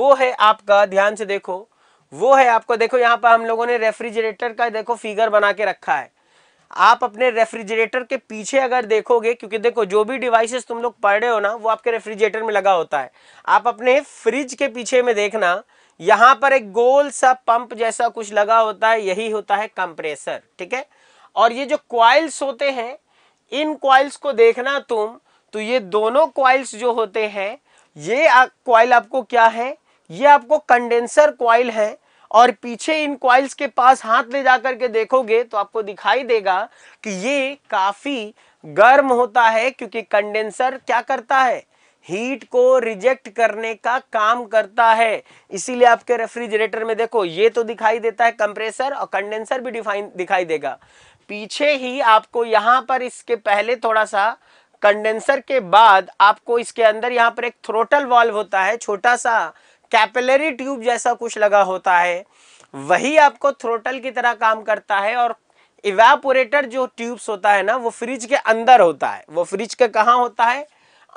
Speaker 1: वो है आपका ध्यान से देखो वो है आपको देखो यहाँ पर हम लोगों ने रेफ्रिजरेटर का देखो फिगर बना के रखा है आप अपने रेफ्रिजरेटर के पीछे अगर देखोगे क्योंकि देखो जो भी डिवाइसेस तुम लोग पढ़ रहे हो ना वो आपके रेफ्रिजरेटर में लगा होता है आप अपने फ्रिज के पीछे में देखना यहाँ पर एक गोल सा पंप जैसा कुछ लगा होता है यही होता है कंप्रेसर ठीक है और ये जो क्वाइल्स होते हैं इन क्वाइल्स को देखना तुम तो ये दोनों क्वाइल्स जो होते हैं ये क्वाइल आपको क्या है ये आपको कंडेंसर क्वाइल है और पीछे इन क्वाइल्स के पास हाथ ले जाकर के देखोगे तो आपको दिखाई देगा कि ये काफ़ी गर्म होता है क्योंकि कंडेंसर क्या करता है हीट को रिजेक्ट करने का काम करता है इसीलिए आपके रेफ्रिजरेटर में देखो ये तो दिखाई देता है कंप्रेसर और कंडेंसर भी डिफाइन दिखाई देगा पीछे ही आपको यहां पर इसके पहले थोड़ा सा कंडेंसर के बाद आपको इसके अंदर यहां पर एक थ्रोटल वॉल्व होता है छोटा सा कैपिलरी ट्यूब जैसा कुछ लगा होता है वही आपको थ्रोटल की तरह काम करता है और इवेपोरेटर जो ट्यूब्स होता है ना वो फ्रिज के अंदर होता है वो फ्रिज के कहाँ होता है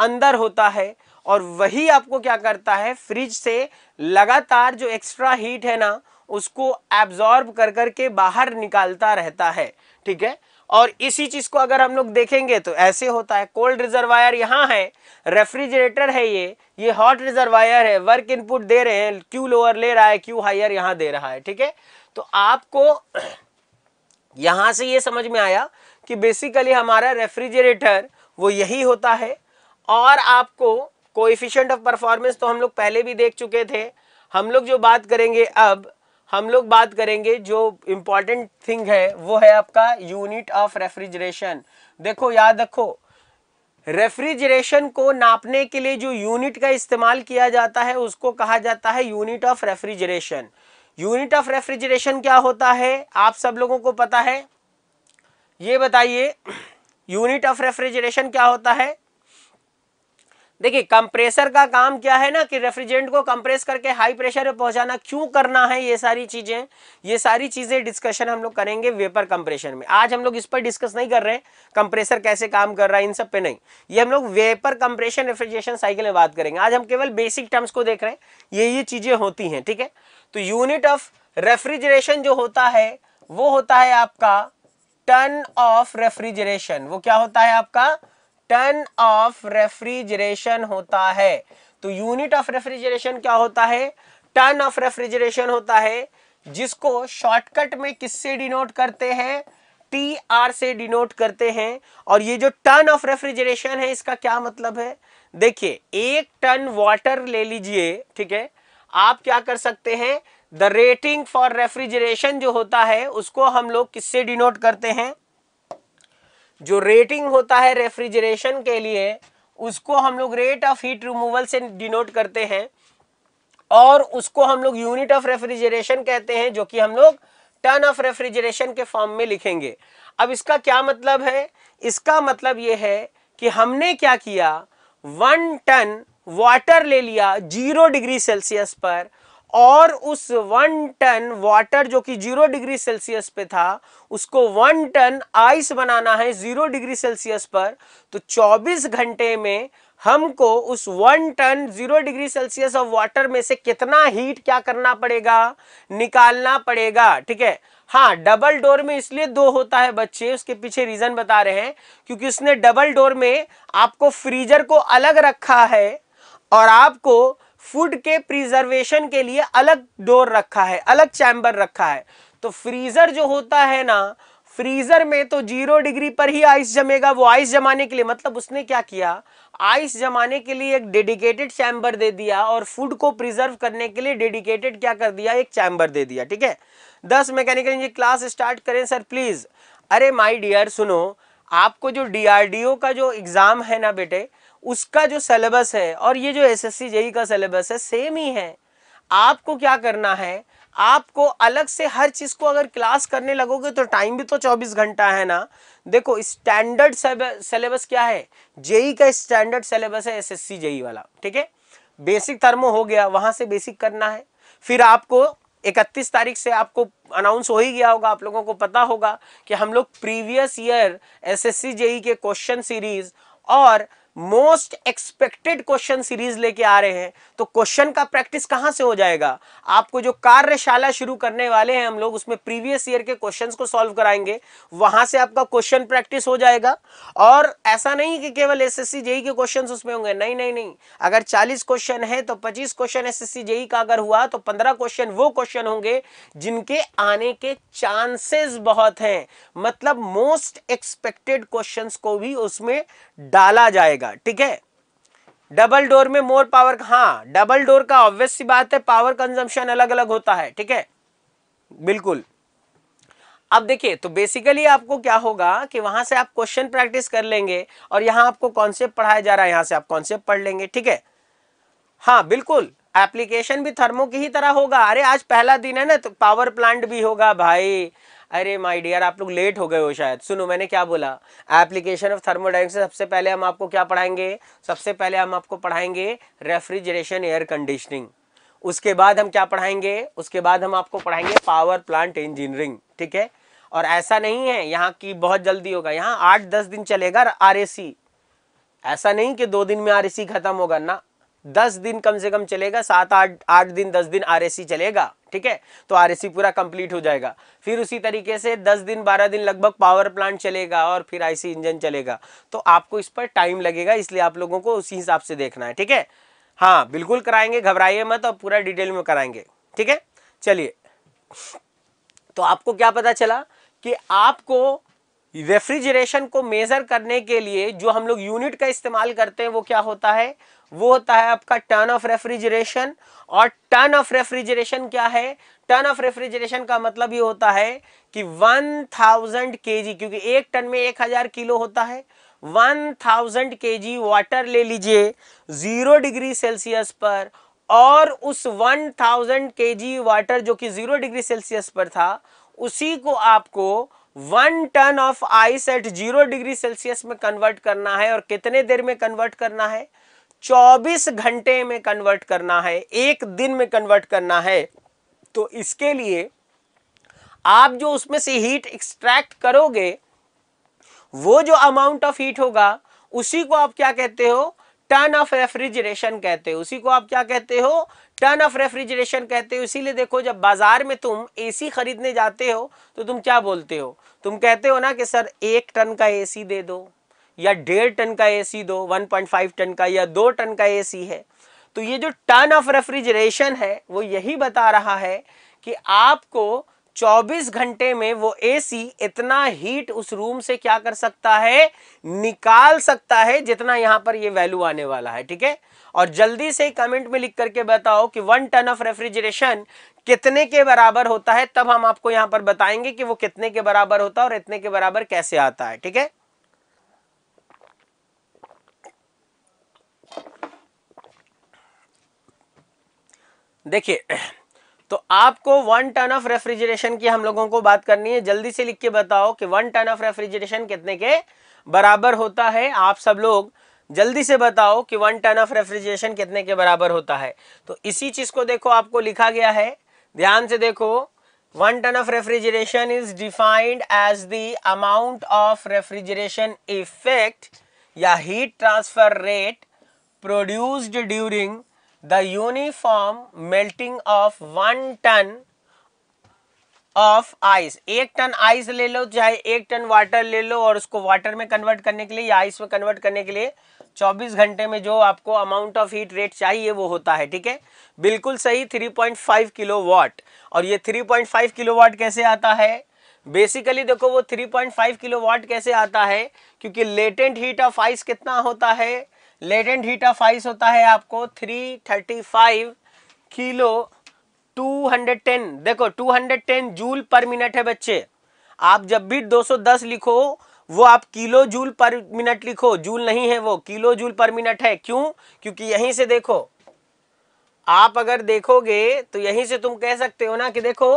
Speaker 1: अंदर होता है और वही आपको क्या करता है फ्रिज से लगातार जो एक्स्ट्रा हीट है ना उसको एब्जॉर्ब कर करके बाहर निकालता रहता है ठीक है और इसी चीज को अगर हम लोग देखेंगे तो ऐसे होता है कोल्ड रिजर्वायर यहाँ है रेफ्रिजरेटर है ये ये हॉट रिजर्वायर है वर्क इनपुट दे रहे हैं क्यू लोअर ले रहा है क्यू हायर यहाँ दे रहा है ठीक है तो आपको यहां से ये समझ में आया कि बेसिकली हमारा रेफ्रिजरेटर वो यही होता है और आपको कोएफिशिएंट ऑफ परफॉर्मेंस तो हम लोग पहले भी देख चुके थे हम लोग जो बात करेंगे अब हम लोग बात करेंगे जो इम्पॉर्टेंट थिंग है वो है आपका यूनिट ऑफ रेफ्रिजरेशन देखो याद रखो रेफ्रिजरेशन को नापने के लिए जो यूनिट का इस्तेमाल किया जाता है उसको कहा जाता है unit of refrigeration unit of refrigeration क्या होता है आप सब लोगों को पता है ये बताइए यूनिट ऑफ रेफ्रिजरेशन क्या होता है देखिए कंप्रेसर का काम क्या है ना कि रेफ्रिजरेंट को कंप्रेस करके हाई प्रेशर पे पहुंचाना क्यों करना है ये सारी चीजें ये सारी चीजें डिस्कशन हम लोग करेंगे वेपर कंप्रेशन में आज हम लोग इस पर डिस्कस नहीं कर रहे हैं कंप्रेसर कैसे काम कर रहा है इन सब पे नहीं ये हम लोग वेपर कंप्रेशन रेफ्रिजरेशन साइकिल में बात करेंगे आज हम केवल बेसिक टर्म्स को देख रहे हैं ये ये चीजें होती हैं ठीक है तो यूनिट ऑफ रेफ्रिजरेशन जो होता है वो होता है आपका टन ऑफ रेफ्रिजरेशन वो क्या होता है आपका टन ऑफ रेफ्रिजरेशन होता है तो यूनिट ऑफ रेफ्रिजरेशन क्या होता है टन ऑफ रेफ्रिजरेशन होता है जिसको शॉर्टकट में किससे डिनोट करते हैं टी आर से डिनोट करते हैं और ये जो टन ऑफ रेफ्रिजरेशन है इसका क्या मतलब है देखिए एक टन वाटर ले लीजिए ठीक है आप क्या कर सकते हैं द रेटिंग फॉर रेफ्रिजरेशन जो होता है उसको हम लोग किससे डिनोट करते हैं जो रेटिंग होता है रेफ्रिजरेशन के लिए उसको हम लोग रेट ऑफ हीट रिमूवल से डिनोट करते हैं और उसको हम लोग यूनिट ऑफ रेफ्रिजरेशन कहते हैं जो कि हम लोग टन ऑफ रेफ्रिजरेशन के फॉर्म में लिखेंगे अब इसका क्या मतलब है इसका मतलब ये है कि हमने क्या किया वन टन वाटर ले लिया जीरो डिग्री सेल्सियस पर और उस वन टन वाटर जो कि जीरो डिग्री सेल्सियस पे था उसको वन टन आइस बनाना है जीरो डिग्री सेल्सियस पर तो 24 घंटे में हमको उस one ton zero degree Celsius of water में से कितना हीट क्या करना पड़ेगा निकालना पड़ेगा ठीक है हाँ डबल डोर में इसलिए दो होता है बच्चे उसके पीछे रीजन बता रहे हैं क्योंकि उसने डबल डोर में आपको फ्रीजर को अलग रखा है और आपको फूड के प्रिजर्वेशन के लिए अलग डोर रखा है अलग चैम्बर रखा है तो फ्रीजर जो होता है ना फ्रीजर में तो जीरो डिग्री पर ही आइस जमेगा वो आइस जमाने के लिए मतलब उसने क्या किया आइस जमाने के लिए एक डेडिकेटेड चैम्बर दे दिया और फूड को प्रिजर्व करने के लिए डेडिकेटेड क्या कर दिया एक चैम्बर दे दिया ठीक है दस मैकेनिकल इंजीनियर क्लास स्टार्ट करें सर प्लीज अरे माई डियर सुनो आपको जो डी का जो एग्जाम है ना बेटे उसका जो सिलेबस है और ये जो एस एस सी जेई का सिलेबस है सेम ही है आपको क्या करना है आपको अलग से हर चीज़ को अगर क्लास करने लगोगे तो टाइम भी तो 24 घंटा है ना देखो स्टैंडर्ड सिलेबस क्या है जेई e का स्टैंडर्ड सिलेबस है एसएससी जेई e वाला ठीक है बेसिक थर्मो हो गया वहां से बेसिक करना है फिर आपको 31 तारीख से आपको अनाउंस हो ही गया होगा आप लोगों को पता होगा कि हम लोग प्रीवियस ईयर एस जेई के क्वेश्चन सीरीज और मोस्ट एक्सपेक्टेड क्वेश्चन सीरीज लेके आ रहे हैं तो क्वेश्चन का प्रैक्टिस कहां से हो जाएगा आपको जो कार्यशाला शुरू करने वाले हैं हम लोग उसमें प्रीवियस ईयर के क्वेश्चंस को सॉल्व कराएंगे वहां से आपका क्वेश्चन प्रैक्टिस हो जाएगा और ऐसा नहीं कि केवल एस एस जेई के क्वेश्चन उसमें होंगे नहीं नहीं नहीं अगर चालीस क्वेश्चन है तो पच्चीस क्वेश्चन एस एस जेई का अगर हुआ तो पंद्रह क्वेश्चन वो क्वेश्चन होंगे जिनके आने के चांसेस बहुत हैं मतलब मोस्ट एक्सपेक्टेड क्वेश्चन को भी उसमें डाला जाएगा जाएगा ठीक है डबल डोर में मोर पावर हाँ डबल डोर का ऑब्वियस सी बात है पावर कंजम्पशन अलग अलग होता है ठीक है बिल्कुल अब देखिए तो बेसिकली आपको क्या होगा कि वहां से आप क्वेश्चन प्रैक्टिस कर लेंगे और यहां आपको कॉन्सेप्ट पढ़ाया जा रहा है यहां से आप कॉन्सेप्ट पढ़ लेंगे ठीक है हाँ बिल्कुल एप्लीकेशन भी थर्मो की ही तरह होगा अरे आज पहला दिन है ना तो पावर प्लांट भी होगा भाई अरे माय डियर आप लोग लेट हो गए हो शायद सुनो मैंने क्या बोला एप्लीकेशन ऑफ थर्मोडाइनिक्स सबसे पहले हम आपको क्या पढ़ाएंगे सबसे पहले हम आपको पढ़ाएंगे रेफ्रिजरेशन एयर कंडीशनिंग उसके बाद हम क्या पढ़ाएंगे उसके बाद हम आपको पढ़ाएंगे पावर प्लांट इंजीनियरिंग ठीक है और ऐसा नहीं है यहाँ की बहुत जल्दी होगा यहाँ आठ दस दिन चलेगा आर ऐसा नहीं कि दो दिन में आर खत्म होगा ना दस दिन कम से कम चलेगा सात आठ आठ दिन दस दिन आर चलेगा ठीक है तो आर पूरा कंप्लीट हो जाएगा फिर उसी तरीके से 10 दिन 12 दिन लगभग पावर प्लांट चलेगा और फिर आईसी इंजन चलेगा तो आपको इस पर टाइम लगेगा इसलिए आप लोगों को उसी हिसाब से देखना है ठीक है हाँ बिल्कुल कराएंगे घबराइए मत और पूरा डिटेल में कराएंगे ठीक है चलिए तो आपको क्या पता चला कि आपको रेफ्रिजरेशन को मेज़र करने के लिए जो हम लोग यूनिट का इस्तेमाल करते हैं वो क्या होता है वो होता है आपका टर्न ऑफ रेफ्रिजरेशन और टर्न ऑफ रेफ्रिजरेशन क्या है टर्न ऑफ रेफ्रिजरेशन का मतलब ये होता है कि 1000 थाउजेंड क्योंकि एक टन में 1000 किलो होता है 1000 थाउजेंड के वाटर ले लीजिए जीरो डिग्री सेल्सियस पर और उस 1000 थाउजेंड के वाटर जो कि जीरो डिग्री सेल्सियस पर था उसी को आपको one ton of ice at zero degree Celsius में कन्वर्ट करना है और कितने देर में कन्वर्ट करना है 24 घंटे में कन्वर्ट करना है एक दिन में कन्वर्ट करना है तो इसके लिए आप जो उसमें से हीट एक्सट्रैक्ट करोगे वो जो अमाउंट ऑफ हीट होगा उसी को आप क्या कहते हो टर्न ऑफ रेफ्रिजरेशन कहते हो उसी को आप क्या कहते हो टर्न ऑफ रेफ्रिजरेशन कहते हो इसीलिए देखो जब बाजार में तुम एसी खरीदने जाते हो तो तुम क्या बोलते हो तुम कहते हो ना कि सर एक टन का एसी दे दो या डेढ़ टन का एसी दो 1.5 टन का या दो टन का एसी है तो ये जो टन ऑफ रेफ्रिजरेशन है वो यही बता रहा है कि आपको 24 घंटे में वो एसी इतना हीट उस रूम से क्या कर सकता है निकाल सकता है जितना यहां पर ये वैल्यू आने वाला है ठीक है और जल्दी से कमेंट में लिख करके बताओ कि वन टन ऑफ रेफ्रिजरेशन कितने के बराबर होता है तब हम आपको यहां पर बताएंगे कि वो कितने के बराबर होता है और इतने के बराबर कैसे आता है ठीक है देखिए तो आपको वन टन ऑफ रेफ्रिजरेशन की हम लोगों को बात करनी है जल्दी से लिख के बताओ कि वन टन ऑफ रेफ्रिजरेशन कितने के बराबर होता है आप सब लोग जल्दी से बताओ कि वन टन ऑफ रेफ्रिजरेशन कितने के बराबर होता है तो इसी चीज़ को देखो आपको लिखा गया है ध्यान से देखो one ton of refrigeration is defined as the amount of refrigeration effect या heat transfer rate produced during the uniform melting of one ton of ice एक टन आइस ले लो चाहे एक टन वाटर ले लो और उसको वाटर में कन्वर्ट करने के लिए या आइस में कन्वर्ट करने के लिए 24 घंटे में जो आपको अमाउंट ऑफ हीट रेट चाहिए वो होता है ठीक है बिल्कुल सही 3.5 किलो वॉट और ये 3.5 किलो वॉट कैसे आता है बेसिकली देखो वो 3.5 किलो वॉट कैसे आता है क्योंकि लेटेंट हीट ऑफ आइस कितना होता है लेटेंट हीट ऑफ आइस होता है आपको 335 किलो 210 देखो 210 जूल पर मिनट है बच्चे आप जब भी 210 लिखो वो आप किलो जूल पर मिनट लिखो जूल नहीं है वो किलो जूल पर मिनट है क्यों क्योंकि यहीं से देखो आप अगर देखोगे तो यहीं से तुम कह सकते हो ना कि देखो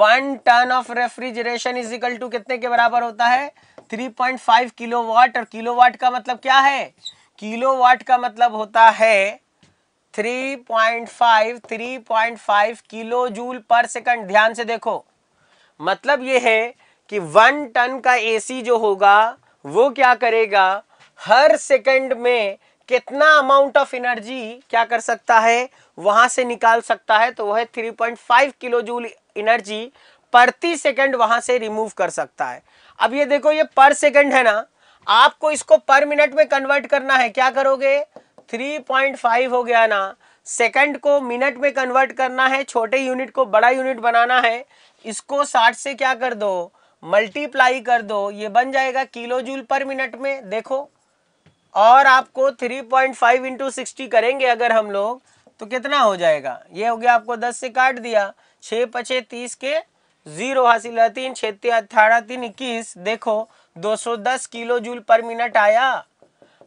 Speaker 1: one ton of refrigeration is equal to कितने के बराबर होता है 3.5 किलोवाट और किलोवाट का मतलब क्या है किलोवाट का मतलब होता है 3.5 3.5 किलो जूल पर सेकंड ध्यान से देखो मतलब ये है कि वन टन का एसी जो होगा वो क्या करेगा हर सेकंड में कितना अमाउंट ऑफ एनर्जी क्या कर सकता है वहां से निकाल सकता है तो वह है 3.5 किलो जूल एनर्जी प्रति सेकंड वहां से रिमूव कर सकता है अब ये देखो ये पर सेकंड है ना आपको इसको पर मिनट में कन्वर्ट करना है क्या करोगे 3.5 हो गया ना सेकंड को मिनट में कन्वर्ट करना है छोटे यूनिट को बड़ा यूनिट बनाना है इसको 60 से क्या कर दो मल्टीप्लाई कर दो ये बन जाएगा किलो जूल पर मिनट में देखो और आपको 3.5 पॉइंट फाइव इंटू सिक्सटी करेंगे अगर हम लोग तो कितना हो जाएगा ये हो गया आपको 10 से काट दिया छः पचे तीस के जीरो हासिल तीन छत्तीस अठारह तीन इक्कीस देखो 210 किलो जूल पर मिनट आया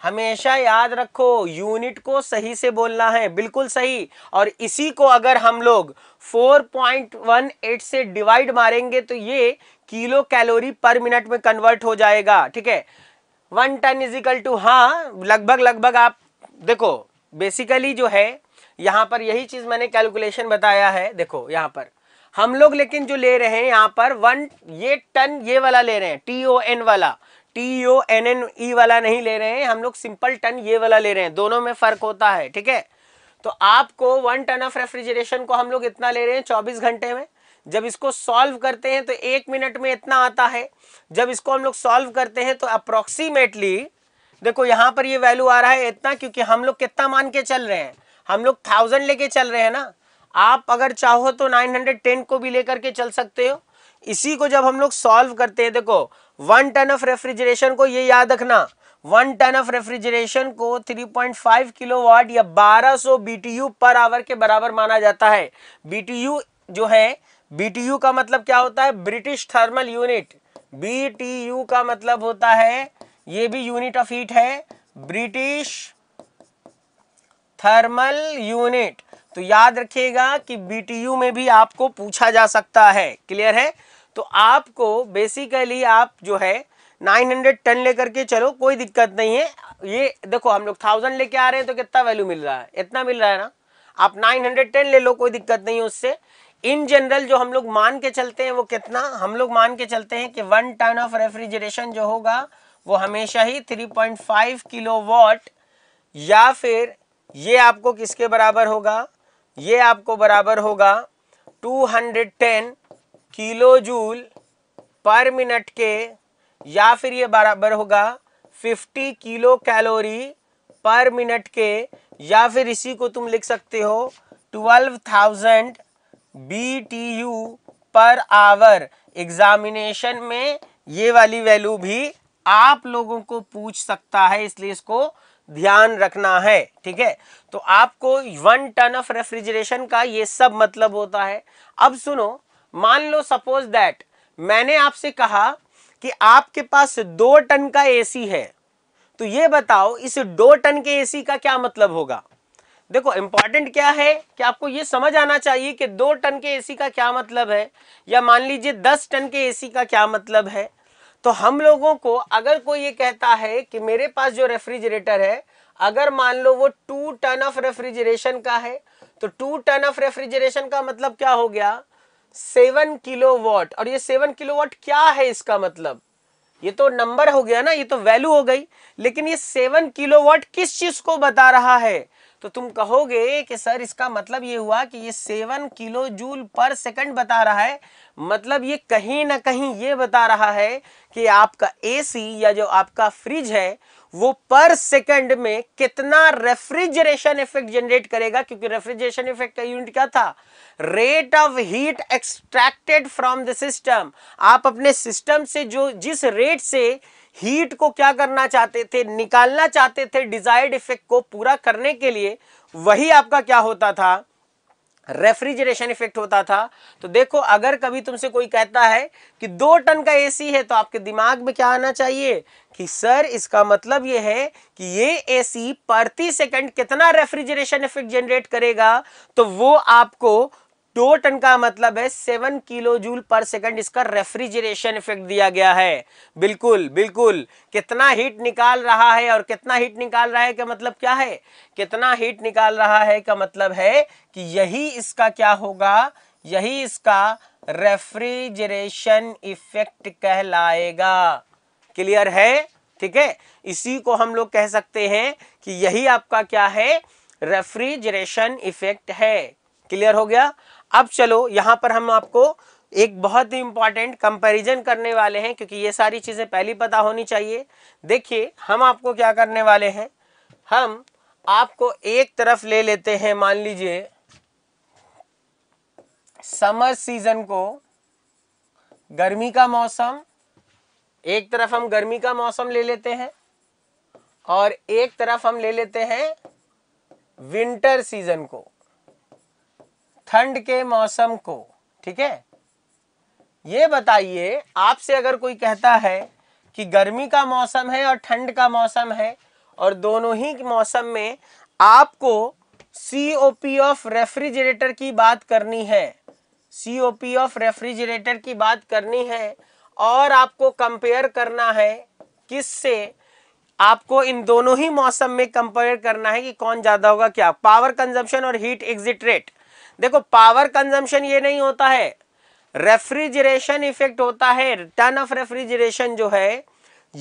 Speaker 1: हमेशा याद रखो यूनिट को सही से बोलना है बिल्कुल सही और इसी को अगर हम लोग 4.18 से डिवाइड मारेंगे तो ये किलो कैलोरी पर मिनट में कन्वर्ट हो जाएगा ठीक है वन टन इजिकल टू हाँ लगभग लगभग आप देखो बेसिकली जो है यहां पर यही चीज़ मैंने कैलकुलेशन बताया है देखो यहाँ पर हम लोग लेकिन जो ले रहे हैं यहाँ पर वन ये टन ये वाला ले रहे हैं टी ओ एन वाला T O N N E वाला नहीं ले रहे हैं हम लोग सिंपल टन ये वाला ले रहे हैं दोनों में फर्क होता है ठीक है तो आपको वन टन ऑफ रेफ्रिजरेशन को हम लोग इतना ले रहे हैं चौबीस घंटे में जब इसको सॉल्व करते हैं तो एक मिनट में इतना आता है जब इसको हम लोग सॉल्व करते हैं तो अप्रोक्सीमेटली देखो यहाँ पर ये वैल्यू आ रहा है इतना क्योंकि हम लोग कितना मान के चल रहे हैं हम लोग थाउजेंड लेके चल रहे हैं ना आप अगर चाहो तो 910 को भी लेकर के चल सकते हो इसी को जब हम लोग सॉल्व करते हैं देखो वन टन ऑफ रेफ्रिजरेशन को ये याद रखना वन टन ऑफ रेफ्रिजरेशन को 3.5 किलोवाट या 1200 बीटीयू पर आवर के बराबर माना जाता है बीटीयू जो है बीटीयू का मतलब क्या होता है ब्रिटिश थर्मल यूनिट बीटीयू का मतलब होता है ये भी यूनिट ऑफ हीट है ब्रिटिश थर्मल यूनिट तो याद रखिएगा कि बी में भी आपको पूछा जा सकता है क्लियर है तो आपको बेसिकली आप जो है 900 टन लेकर के चलो कोई दिक्कत नहीं है ये देखो हम लोग थाउजेंड लेके आ रहे हैं तो कितना वैल्यू मिल रहा है इतना मिल रहा है ना आप 910 ले लो कोई दिक्कत नहीं है उससे इन जनरल जो हम लोग मान के चलते हैं वो कितना हम लोग मान के चलते हैं कि वन टन ऑफ रेफ्रिजरेशन जो होगा वो हमेशा ही 3.5 वॉट या फिर ये आपको किसके बराबर होगा ये आपको बराबर होगा 210 किलो जूल पर मिनट के या फिर ये बराबर होगा 50 किलो कैलोरी पर मिनट के या फिर इसी को तुम लिख सकते हो 12,000 BTU पर आवर एग्जामिनेशन में ये वाली वैल्यू भी आप लोगों को पूछ सकता है इसलिए इसको ध्यान रखना है ठीक है तो आपको वन टन ऑफ रेफ्रिजरेशन का ये सब मतलब होता है अब सुनो मान लो सपोज दैट मैंने आपसे कहा कि आपके पास दो टन का एसी है तो ये बताओ इस दो टन के एसी का क्या मतलब होगा देखो इंपॉर्टेंट क्या है कि आपको यह समझ आना चाहिए कि दो टन के एसी का क्या मतलब है या मान लीजिए दस टन के एसी का क्या मतलब है तो हम लोगों को अगर कोई ये कहता है कि मेरे पास जो रेफ्रिजरेटर है अगर मान लो वो टू टन ऑफ रेफ्रिजरेशन का है तो टू टन ऑफ रेफ्रिजरेशन का मतलब क्या हो गया सेवन किलो वॉट और ये सेवन किलो वॉट क्या है इसका मतलब ये तो नंबर हो गया ना ये तो वैल्यू हो गई लेकिन ये सेवन किलो वॉट किस चीज को बता रहा है तो तुम कहोगे कि सर इसका मतलब ये हुआ कि ये seven kilo joule per second बता रहा है मतलब ये कहीं ना कहीं ये बता रहा है कि आपका एसी या जो आपका फ्रिज है वो पर सेकंड में कितना रेफ्रिजरेशन इफेक्ट जनरेट करेगा क्योंकि रेफ्रिजरेशन इफेक्ट का यूनिट क्या था rate of heat extracted from the system आप अपने सिस्टम से जो जिस रेट से हीट को क्या करना चाहते थे निकालना चाहते थे डिजायर्ड इफेक्ट को पूरा करने के लिए वही आपका क्या होता था रेफ्रिजरेशन इफेक्ट होता था तो देखो अगर कभी तुमसे कोई कहता है कि दो टन का एसी है तो आपके दिमाग में क्या आना चाहिए कि सर इसका मतलब यह है कि ये एसी प्रति सेकंड कितना रेफ्रिजरेशन इफेक्ट जनरेट करेगा तो वो आपको दो टन का मतलब है seven kilo joule per second इसका रेफ्रिजरेशन इफेक्ट दिया गया है बिल्कुल बिल्कुल कितना हीट निकाल रहा है और कितना हीट निकाल रहा है का मतलब क्या है कितना हीट निकाल रहा है का मतलब है कि यही इसका क्या होगा यही इसका रेफ्रिजरेशन इफेक्ट कहलाएगा क्लियर है ठीक है इसी को हम लोग कह सकते हैं कि यही आपका क्या है रेफ्रिजरेशन इफेक्ट है क्लियर हो गया अब चलो यहाँ पर हम आपको एक बहुत ही इंपॉर्टेंट कंपैरिजन करने वाले हैं क्योंकि ये सारी चीज़ें पहली पता होनी चाहिए देखिए हम आपको क्या करने वाले हैं हम आपको एक तरफ ले लेते हैं मान लीजिए समर सीजन को गर्मी का मौसम एक तरफ हम गर्मी का मौसम ले लेते हैं और एक तरफ हम ले लेते हैं विंटर सीजन को ठंड के मौसम को ठीक है ये बताइए आपसे अगर कोई कहता है कि गर्मी का मौसम है और ठंड का मौसम है और दोनों ही मौसम में आपको C O P of refrigerator की बात करनी है C O P of refrigerator की बात करनी है और आपको कंपेयर करना है किससे आपको इन दोनों ही मौसम में कंपेयर करना है कि कौन ज़्यादा होगा क्या पावर कंजम्पशन और हीट एग्जिट रेट देखो पावर कंजम्पशन ये नहीं होता है रेफ्रिजरेशन इफेक्ट होता है टन ऑफ रेफ्रिजरेशन जो है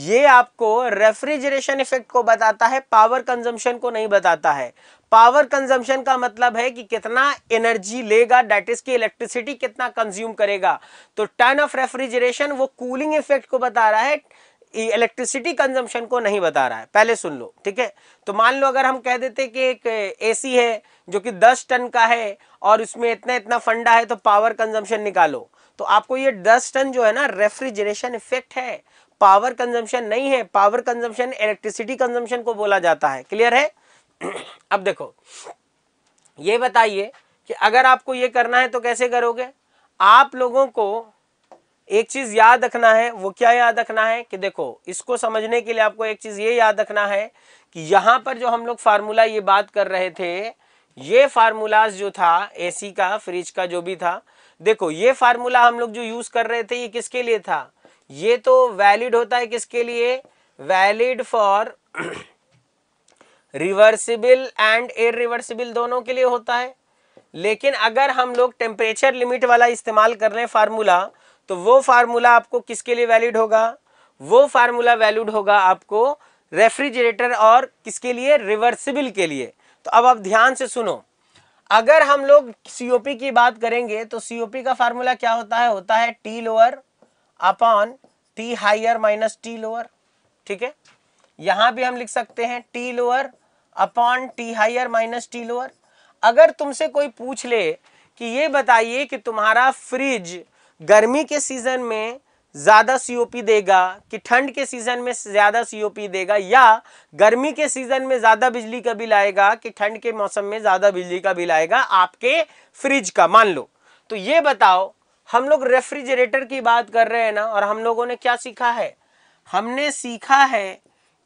Speaker 1: ये आपको रेफ्रिजरेशन इफेक्ट को बताता है पावर कंजम्पशन को नहीं बताता है पावर कंजम्पशन का मतलब है कि कितना एनर्जी लेगा डेट इज की इलेक्ट्रिसिटी कितना कंज्यूम करेगा तो टन ऑफ रेफ्रिजरेशन वो कूलिंग इफेक्ट को बता रहा है इलेक्ट्रिसिटी कंजम्पशन को नहीं बता रहा है पहले सुन लो ठीक है तो मान लो अगर हम कह देते कि एक एसी है जो कि 10 टन का है और उसमें इतना इतना फंडा है तो पावर कंजम्पशन निकालो तो आपको ये 10 टन जो है ना रेफ्रिजरेशन इफेक्ट है पावर कंजम्पशन नहीं है पावर कंजम्पशन इलेक्ट्रिसिटी कंजम्पशन को बोला जाता है क्लियर है अब देखो ये बताइए कि अगर आपको ये करना है तो कैसे करोगे आप लोगों को एक चीज याद रखना है वो क्या याद रखना है कि देखो इसको समझने के लिए आपको एक चीज ये याद रखना है कि यहां पर जो हम लोग फार्मूला ये बात कर रहे थे ये फार्मूलाज जो था एसी का फ्रिज का जो भी था देखो ये फार्मूला हम लोग जो यूज कर रहे थे ये किसके लिए था ये तो वैलिड होता है किसके लिए valid for reversible and reversible दोनों के लिए होता है लेकिन अगर हम लोग टेम्परेचर लिमिट वाला इस्तेमाल कर रहे हैं फार्मूला तो वो फार्मूला आपको किसके लिए वैलिड होगा वो फार्मूला वैलिड होगा आपको रेफ्रिजरेटर और किसके लिए रिवर्सिबल के लिए तो अब आप ध्यान से सुनो अगर हम लोग सीओपी की बात करेंगे तो सीओपी का फार्मूला क्या होता है होता है T lower upon T higher minus T lower ठीक है यहां भी हम लिख सकते हैं T lower upon T higher minus T lower अगर तुमसे कोई पूछ ले कि ये बताइए कि तुम्हारा फ्रिज गर्मी के सीजन में ज़्यादा सीओपी देगा कि ठंड के सीज़न में ज़्यादा सीओपी देगा या गर्मी के सीज़न में ज़्यादा बिजली का बिल आएगा कि ठंड के मौसम में ज़्यादा बिजली का बिल आएगा आपके फ्रिज का मान लो तो ये बताओ हम लोग रेफ्रिजरेटर की बात कर रहे हैं ना और हम लोगों ने क्या सीखा है हमने सीखा है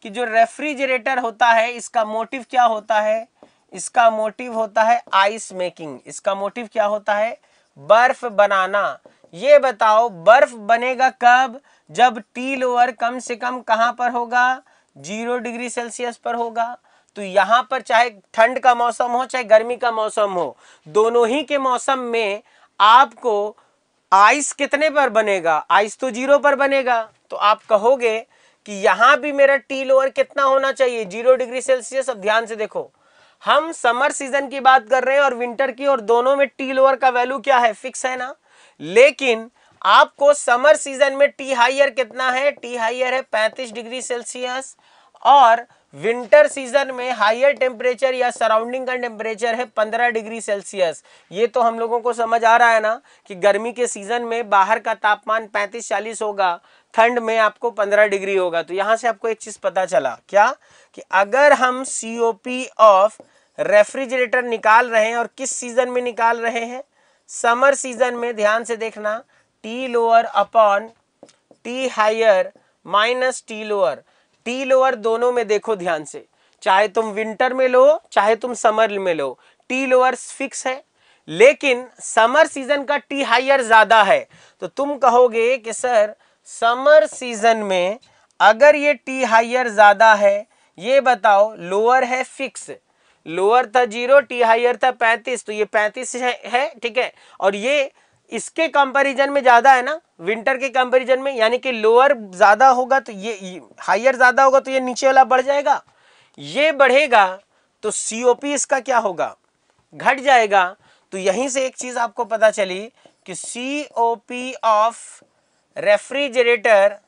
Speaker 1: कि जो रेफ्रिजरेटर होता है इसका मोटिव क्या होता है इसका मोटिव होता है आइस मेकिंग इसका मोटिव क्या होता है बर्फ बनाना ये बताओ बर्फ बनेगा कब जब टी लोअर कम से कम कहाँ पर होगा जीरो डिग्री सेल्सियस पर होगा तो यहां पर चाहे ठंड का मौसम हो चाहे गर्मी का मौसम हो दोनों ही के मौसम में आपको आइस कितने पर बनेगा आइस तो जीरो पर बनेगा तो आप कहोगे कि यहां भी मेरा टी लोअर कितना होना चाहिए जीरो डिग्री सेल्सियस अब ध्यान से देखो हम समर सीजन की बात कर रहे हैं और विंटर की और दोनों में टी लोअर का वैल्यू क्या है फिक्स है ना लेकिन आपको समर सीजन में टी हाइयर कितना है टी हाइयर है 35 डिग्री सेल्सियस और विंटर सीजन में हाइयर टेम्परेचर या सराउंडिंग का टेम्परेचर है 15 डिग्री सेल्सियस ये तो हम लोगों को समझ आ रहा है ना कि गर्मी के सीजन में बाहर का तापमान 35-40 होगा ठंड में आपको 15 डिग्री होगा तो यहां से आपको एक चीज़ पता चला क्या कि अगर हम सी ऑफ रेफ्रिजरेटर निकाल रहे हैं और किस सीजन में निकाल रहे हैं समर सीजन में ध्यान से देखना T lower upon T higher minus T lower T lower दोनों में देखो ध्यान से चाहे तुम विंटर में लो चाहे तुम समर में लो टी लोअर फिक्स है लेकिन समर सीजन का टी हायर ज़्यादा है तो तुम कहोगे कि सर समर सीजन में अगर ये टी हायर ज़्यादा है ये बताओ लोअर है फिक्स लोअर था जीरो टी हायर था पैंतीस तो ये पैंतीस है ठीक है और ये इसके कंपैरिजन में ज़्यादा है ना विंटर के कंपैरिजन में यानी कि लोअर ज़्यादा होगा तो ये हायर ज़्यादा होगा तो ये नीचे वाला बढ़ जाएगा ये बढ़ेगा तो सी इसका क्या होगा घट जाएगा तो यहीं से एक चीज़ आपको पता चली कि C of refrigerator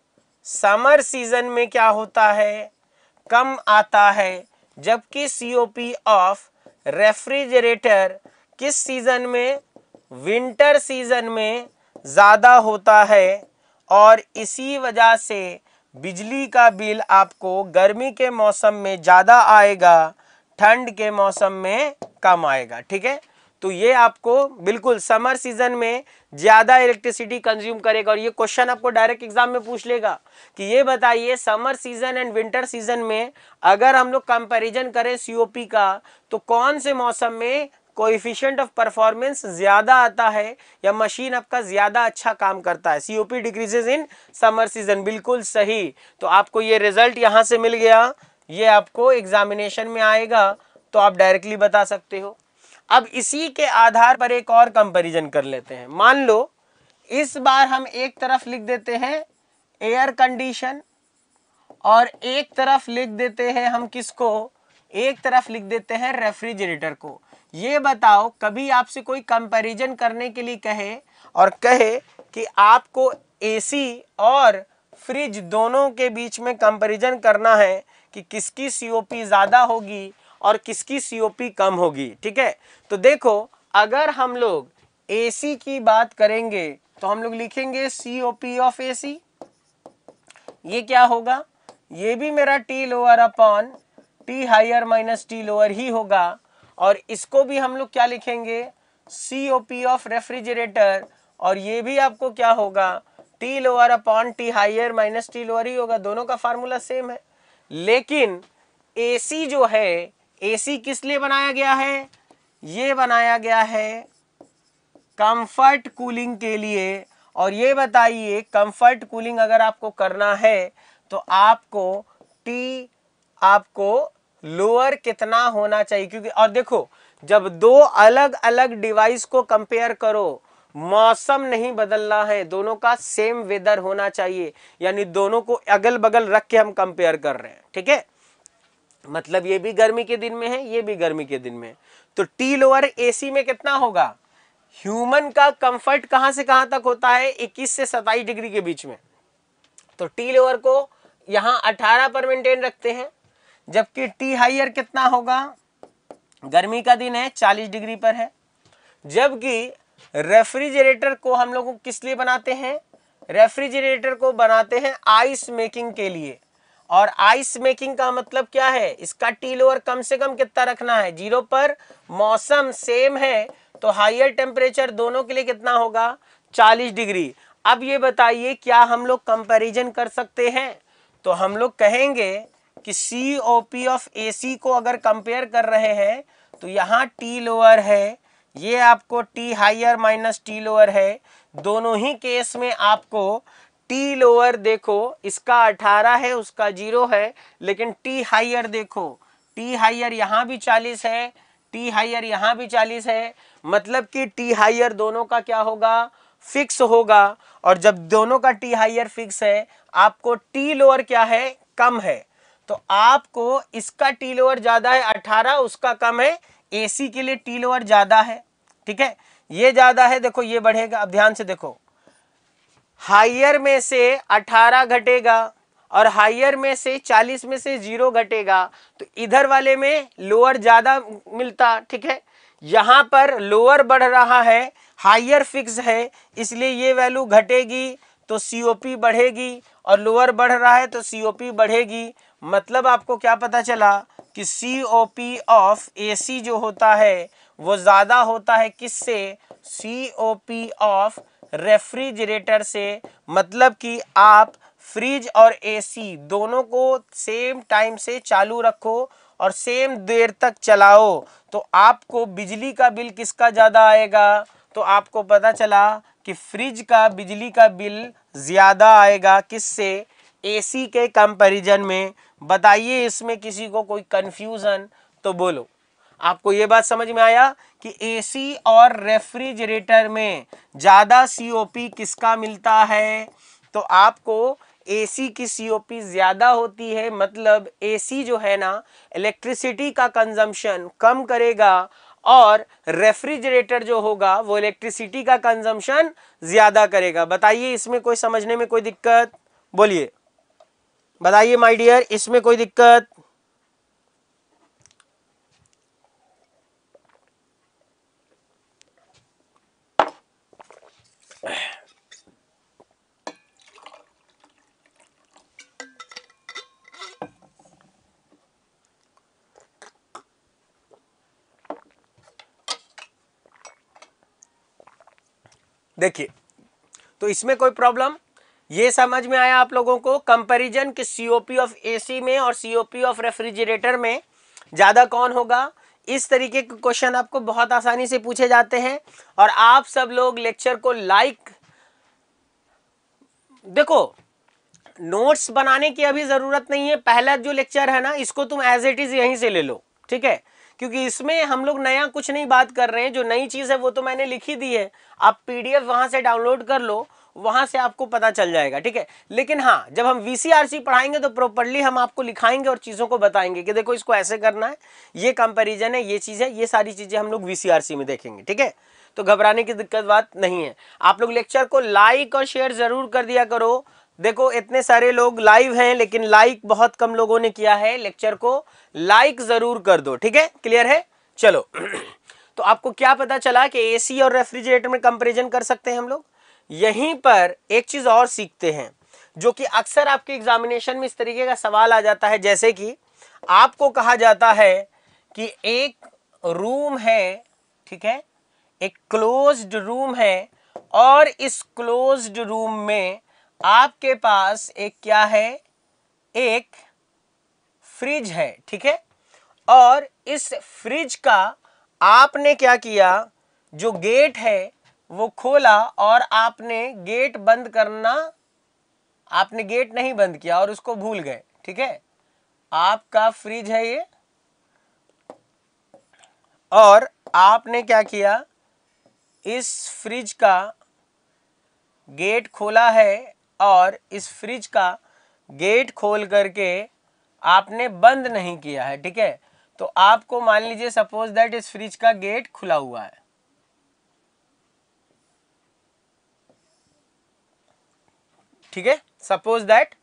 Speaker 1: summer season में क्या होता है कम आता है जबकि सीओपी ऑफ रेफ्रिजरेटर किस सीज़न में विंटर सीज़न में ज़्यादा होता है और इसी वजह से बिजली का बिल आपको गर्मी के मौसम में ज़्यादा आएगा ठंड के मौसम में कम आएगा ठीक है तो ये आपको बिल्कुल समर सीजन में ज़्यादा इलेक्ट्रिसिटी कंज्यूम करेगा और ये क्वेश्चन आपको डायरेक्ट एग्जाम में पूछ लेगा कि ये बताइए summer season and winter season में अगर हम लोग कंपेरिजन करें सीओपी का तो कौन से मौसम में कोइफिशियंट ऑफ परफॉर्मेंस ज़्यादा आता है या मशीन आपका ज़्यादा अच्छा काम करता है COP decreases in summer season बिल्कुल सही तो आपको ये रिजल्ट यहाँ से मिल गया ये आपको एग्जामिनेशन में आएगा तो आप डायरेक्टली बता सकते हो अब इसी के आधार पर एक और कंपैरिजन कर लेते हैं मान लो इस बार हम एक तरफ लिख देते हैं एयर कंडीशन और एक तरफ लिख देते हैं हम किसको एक तरफ लिख देते हैं रेफ्रिजरेटर को ये बताओ कभी आपसे कोई कंपैरिजन करने के लिए कहे और कहे कि आपको एसी और फ्रिज दोनों के बीच में कंपैरिजन करना है कि किसकी सीओपी ज़्यादा होगी और किसकी सीओपी कम होगी ठीक है तो देखो अगर हम लोग एसी की बात करेंगे तो हम लोग लिखेंगे सीओपी ऑफ एसी ये क्या होगा ये भी मेरा T lower upon T higher minus T lower ही होगा और इसको भी हम लोग क्या लिखेंगे C O P of refrigerator और ये भी आपको क्या होगा T lower upon T higher minus T lower ही होगा दोनों का फार्मूला सेम है लेकिन एसी जो है एसी किस लिए बनाया गया है ये बनाया गया है कंफर्ट कूलिंग के लिए और ये बताइए कंफर्ट कूलिंग अगर आपको करना है तो आपको टी आपको लोअर कितना होना चाहिए क्योंकि और देखो जब दो अलग अलग डिवाइस को कंपेयर करो मौसम नहीं बदलना है दोनों का सेम वेदर होना चाहिए यानी दोनों को अगल बगल रख के हम कंपेयर कर रहे हैं ठीक है मतलब ये भी गर्मी के दिन में है ये भी गर्मी के दिन में तो टी लोअर सी में कितना होगा ह्यूमन का कंफर्ट कहां से कहां तक होता है 21 से 27 डिग्री के बीच में तो टी लोअर को यहां 18 पर मेंटेन रखते हैं जबकि टी हाइयर कितना होगा गर्मी का दिन है 40 डिग्री पर है जबकि रेफ्रिजरेटर को हम लोग किस लिए बनाते हैं रेफ्रिजरेटर को बनाते हैं आइस मेकिंग के लिए और आइस मेकिंग का मतलब क्या है इसका टी लोअर कम से कम कितना रखना है जीरो पर मौसम सेम है तो हाइयर टेम्परेचर दोनों के लिए कितना होगा 40 डिग्री अब ये बताइए क्या हम लोग कंपेरिजन कर सकते हैं तो हम लोग कहेंगे कि सी ओ पी ऑफ ए सी को अगर कंपेयर कर रहे हैं तो यहाँ टी लोअर है ये आपको T higher minus T lower है दोनों ही केस में आपको टी लोअर देखो इसका अठारह है उसका जीरो है लेकिन टी हाइयर देखो टी हाइयर यहां भी चालीस है टी हाइयर यहां भी चालीस है मतलब कि टी हाइयर दोनों का क्या होगा फिक्स होगा और जब दोनों का टी हाइयर फिक्स है आपको टी लोअर क्या है कम है तो आपको इसका टी लोअर ज़्यादा है अठारह उसका कम है एसी के लिए टी लोअर ज़्यादा है ठीक है ये ज़्यादा है देखो ये बढ़ेगा अब ध्यान से देखो हायर में से 18 घटेगा और हायर में से चालीस में से जीरो घटेगा तो इधर वाले में लोअर ज़्यादा मिलता ठीक है यहाँ पर लोअर बढ़ रहा है हायर फिक्स है इसलिए ये वैल्यू घटेगी तो सीओपी बढ़ेगी और लोअर बढ़ रहा है तो सीओपी बढ़ेगी मतलब आपको क्या पता चला कि सीओपी ऑफ एसी जो होता है वो ज़्यादा होता है किससे सीओपी ऑफ रेफ्रिजरेटर से मतलब कि आप फ्रिज और एसी दोनों को सेम टाइम से चालू रखो और सेम देर तक चलाओ तो आपको बिजली का बिल किसका ज़्यादा आएगा तो आपको पता चला कि फ्रिज का बिजली का बिल ज़्यादा आएगा किससे एसी के कंपैरिजन में बताइए इसमें किसी को कोई कन्फ्यूज़न तो बोलो आपको ये बात समझ में आया कि एसी और रेफ्रिजरेटर में ज़्यादा सीओपी किसका मिलता है तो आपको एसी की सीओपी ज़्यादा होती है मतलब एसी जो है ना इलेक्ट्रिसिटी का कंजम्पशन कम करेगा और रेफ्रिजरेटर जो होगा वो इलेक्ट्रिसिटी का कंजम्पशन ज़्यादा करेगा बताइए इसमें कोई समझने में कोई दिक्कत बोलिए बताइए माय डियर इसमें कोई दिक्कत देखिए तो इसमें कोई प्रॉब्लम ये समझ में आया आप लोगों को कंपैरिजन कि सीओपी ऑफ एसी में और सीओपी ऑफ रेफ्रिजरेटर में ज़्यादा कौन होगा इस तरीके के क्वेश्चन आपको बहुत आसानी से पूछे जाते हैं और आप सब लोग लेक्चर को लाइक देखो नोट्स बनाने की अभी ज़रूरत नहीं है पहला जो लेक्चर है ना इसको तुम एज इट इज़ यहीं से ले लो ठीक है क्योंकि इसमें हम लोग नया कुछ नहीं बात कर रहे हैं जो नई चीज़ है वो तो मैंने लिखी दी है आप पीडीएफ वहां से डाउनलोड कर लो वहां से आपको पता चल जाएगा ठीक है लेकिन हाँ जब हम वीसीआरसी पढ़ाएंगे तो प्रॉपरली हम आपको लिखाएंगे और चीज़ों को बताएंगे कि देखो इसको ऐसे करना है ये कंपेरिजन है ये चीज़ है ये सारी चीज़ें हम लोग वीसीआरसी में देखेंगे ठीक है तो घबराने की दिक्कत बात नहीं है आप लोग लेक्चर को लाइक और शेयर ज़रूर कर दिया करो देखो इतने सारे लोग लाइव हैं लेकिन लाइक बहुत कम लोगों ने किया है लेक्चर को लाइक जरूर कर दो ठीक है क्लियर है चलो तो आपको क्या पता चला कि एसी और रेफ्रिजरेटर में कंपेरिजन कर सकते हैं हम लोग यहीं पर एक चीज और सीखते हैं जो कि अक्सर आपके एग्जामिनेशन में इस तरीके का सवाल आ जाता है जैसे कि आपको कहा जाता है कि एक रूम है ठीक है एक क्लोज्ड रूम है और इस क्लोज्ड रूम में आपके पास एक क्या है एक फ्रिज है ठीक है और इस फ्रिज का आपने क्या किया जो गेट है वो खोला और आपने गेट बंद करना आपने गेट नहीं बंद किया और उसको भूल गए ठीक है आपका फ्रिज है ये और आपने क्या किया इस फ्रिज का गेट खोला है और इस फ्रिज का गेट खोल करके आपने बंद नहीं किया है ठीक है तो आपको मान लीजिए सपोज दैट इस फ्रिज का गेट खुला हुआ है ठीक है सपोज दैट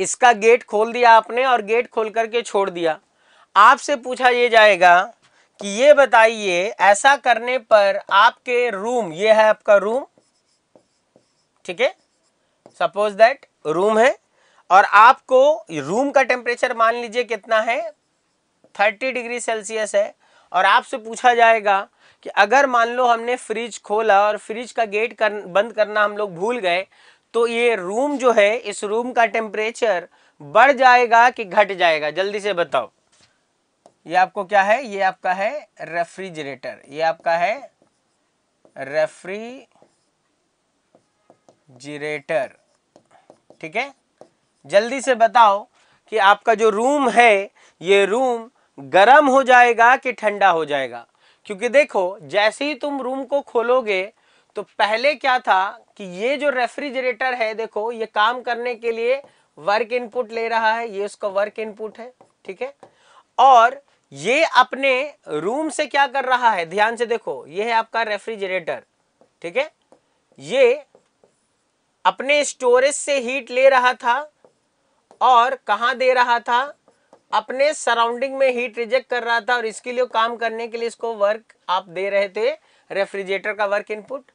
Speaker 1: इसका गेट खोल दिया आपने और गेट खोल करके छोड़ दिया आपसे पूछा ये जाएगा कि ये बताइए ऐसा करने पर आपके रूम ये है आपका रूम ठीक है सपोज दैट रूम है और आपको रूम का टेम्परेचर मान लीजिए कितना है 30 डिग्री सेल्सियस है और आपसे पूछा जाएगा कि अगर मान लो हमने फ्रिज खोला और फ्रिज का गेट कर बंद करना हम लोग भूल गए तो ये रूम जो है इस रूम का टेम्परेचर बढ़ जाएगा कि घट जाएगा जल्दी से बताओ ये आपको क्या है ये आपका है रेफ्रिजरेटर ये आपका है रेफ्रीजरेटर ठीक है जल्दी से बताओ कि आपका जो रूम है ये रूम गर्म हो जाएगा कि ठंडा हो जाएगा क्योंकि देखो जैसे ही तुम रूम को खोलोगे तो पहले क्या था कि ये जो रेफ्रिजरेटर है देखो ये काम करने के लिए वर्क इनपुट ले रहा है ये उसका वर्क इनपुट है ठीक है और ये अपने रूम से क्या कर रहा है ध्यान से देखो ये है आपका रेफ्रिजरेटर ठीक है ये अपने स्टोरेज से हीट ले रहा था और कहाँ दे रहा था अपने सराउंडिंग में हीट रिजेक्ट कर रहा था और इसके लिए काम करने के लिए इसको वर्क आप दे रहे थे रेफ्रिजरेटर का वर्क इनपुट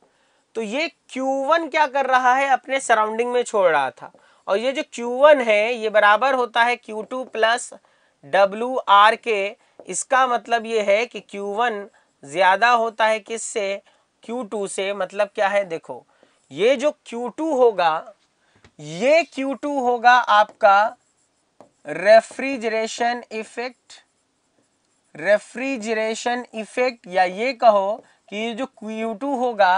Speaker 1: तो ये Q1 क्या कर रहा है अपने सराउंडिंग में छोड़ रहा था और ये जो Q1 है ये बराबर होता है Q2 two plus W R के इसका मतलब ये है कि Q1 ज़्यादा होता है किससे Q2 से मतलब क्या है देखो ये जो Q2 होगा ये Q2 होगा आपका रेफ्रिजरेशन इफेक्ट रेफ्रिजरेशन इफेक्ट या ये कहो कि ये जो Q2 होगा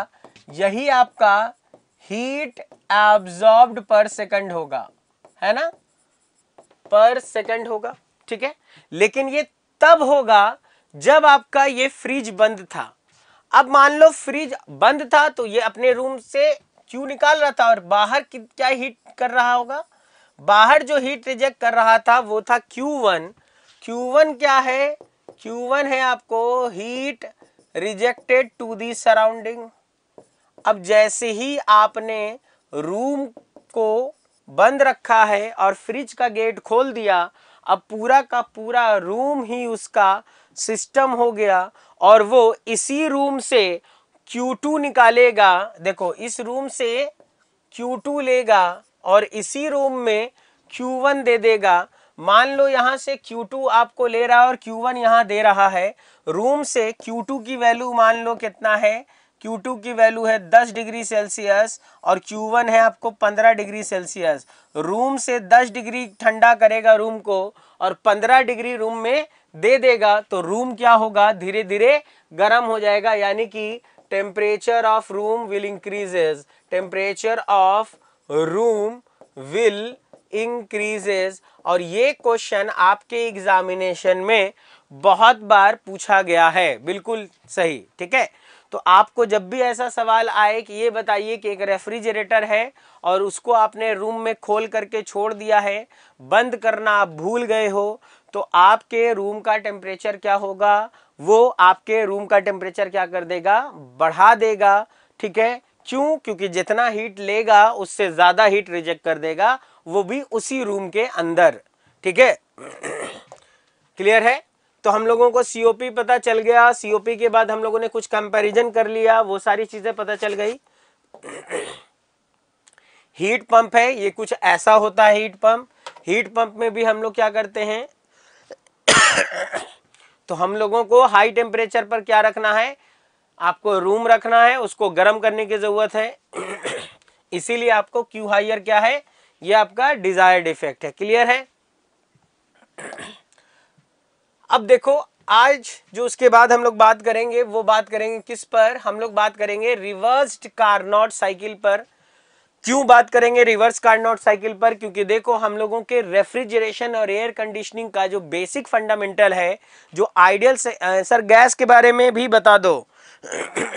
Speaker 1: यही आपका हीट एब्जॉर्ब पर सेकंड होगा है ना पर सेकंड होगा ठीक है लेकिन ये तब होगा जब आपका ये फ्रिज बंद था अब मान लो फ्रिज बंद था तो ये अपने रूम से क्यों निकाल रहा था और बाहर क्या हीट कर रहा होगा बाहर जो हीट रिजेक्ट कर रहा था वो था Q1 Q1 क्या है Q1 है आपको heat rejected to the surrounding अब जैसे ही आपने रूम को बंद रखा है और फ्रिज का गेट खोल दिया अब पूरा का पूरा रूम ही उसका सिस्टम हो गया और वो इसी रूम से Q2 निकालेगा देखो इस रूम से Q2 लेगा और इसी रूम में Q1 दे देगा मान लो यहाँ से Q2 आपको ले रहा है और Q1 यहाँ दे रहा है रूम से Q2 की वैल्यू मान लो कितना है Q2 की वैल्यू है 10 डिग्री सेल्सियस और Q1 है आपको 15 डिग्री सेल्सियस रूम से 10 डिग्री ठंडा करेगा रूम को और 15 डिग्री रूम में दे देगा तो रूम क्या होगा धीरे धीरे गर्म हो जाएगा यानी कि temperature of room will increases temperature of room will increases और ये क्वेश्चन आपके एग्जामिनेशन में बहुत बार पूछा गया है बिल्कुल सही ठीक है तो आपको जब भी ऐसा सवाल आए कि ये बताइए कि एक रेफ्रिजरेटर है और उसको आपने रूम में खोल करके छोड़ दिया है बंद करना आप भूल गए हो तो आपके रूम का टेम्परेचर क्या होगा वो आपके रूम का टेम्परेचर क्या कर देगा बढ़ा देगा ठीक है क्यों क्योंकि जितना हीट लेगा उससे ज़्यादा हीट रिजेक्ट कर देगा वो भी उसी रूम के अंदर ठीक है क्लियर है तो हम लोगों को सीओपी पता चल गया सीओपी के बाद हम लोगों ने कुछ कंपैरिजन कर लिया वो सारी चीज़ें पता चल गई हीट पंप है ये कुछ ऐसा होता है हीट पंप हीट पंप में भी हम लोग क्या करते हैं तो हम लोगों को हाई टेम्परेचर पर क्या रखना है आपको रूम रखना है उसको गर्म करने की ज़रूरत है इसीलिए आपको क्यू हाइयर क्या है ये आपका डिजायर्ड इफेक्ट है क्लियर है अब देखो आज जो उसके बाद हम लोग बात करेंगे वो बात करेंगे किस पर हम लोग बात करेंगे रिवर्स्ड नॉट साइकिल पर क्यों बात करेंगे रिवर्स कार्नोट साइकिल पर क्योंकि देखो हम लोगों के रेफ्रिजरेशन और एयर कंडीशनिंग का जो बेसिक फंडामेंटल है जो आइडियल से आ, सर गैस के बारे में भी बता दो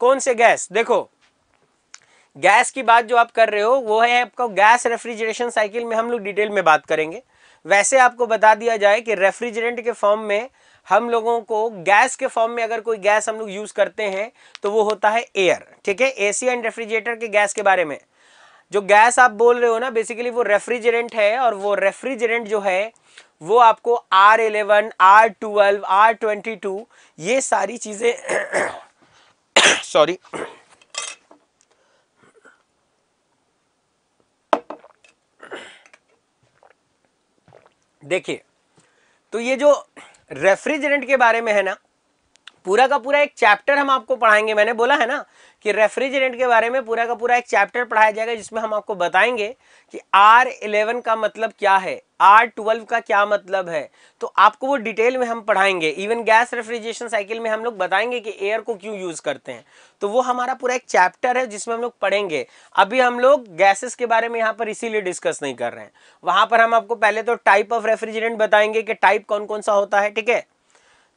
Speaker 1: कौन से गैस देखो गैस की बात जो आप कर रहे हो वो है आपको गैस रेफ्रिजरेशन साइकिल में हम लोग डिटेल में बात करेंगे वैसे आपको बता दिया जाए कि रेफ्रिजरेंट के फॉर्म में हम लोगों को गैस के फॉर्म में अगर कोई गैस हम लोग यूज़ करते हैं तो वो होता है एयर ठीक है एसी एंड रेफ्रिजरेटर के गैस के बारे में जो गैस आप बोल रहे हो ना बेसिकली वो रेफ्रिजरेंट है और वो रेफ्रिजरेंट जो है वो आपको R eleven R twelve R twenty two ये सारी चीज़ें सॉरी देखिए तो ये जो रेफ्रिजरेंट के बारे में है ना पूरा का पूरा एक चैप्टर हम आपको पढ़ाएंगे मैंने बोला है ना कि रेफ्रिजरेंट के बारे में पूरा का पूरा एक चैप्टर पढ़ाया जाएगा जिसमें हम आपको बताएंगे कि आर इलेवन का मतलब क्या है आर ट्वेल्व का क्या मतलब है तो आपको वो डिटेल में हम पढ़ाएंगे इवन गैस रेफ्रिजरेशन साइकिल में हम लोग बताएंगे कि एयर को क्यों यूज़ करते हैं तो वो हमारा पूरा एक चैप्टर है जिसमें हम लोग पढ़ेंगे अभी हम लोग गैसेस के बारे में यहाँ पर इसीलिए डिस्कस नहीं कर रहे हैं वहां पर हम आपको पहले तो टाइप ऑफ रेफ्रिजरेंट बताएंगे कि टाइप कौन कौन सा होता है ठीक है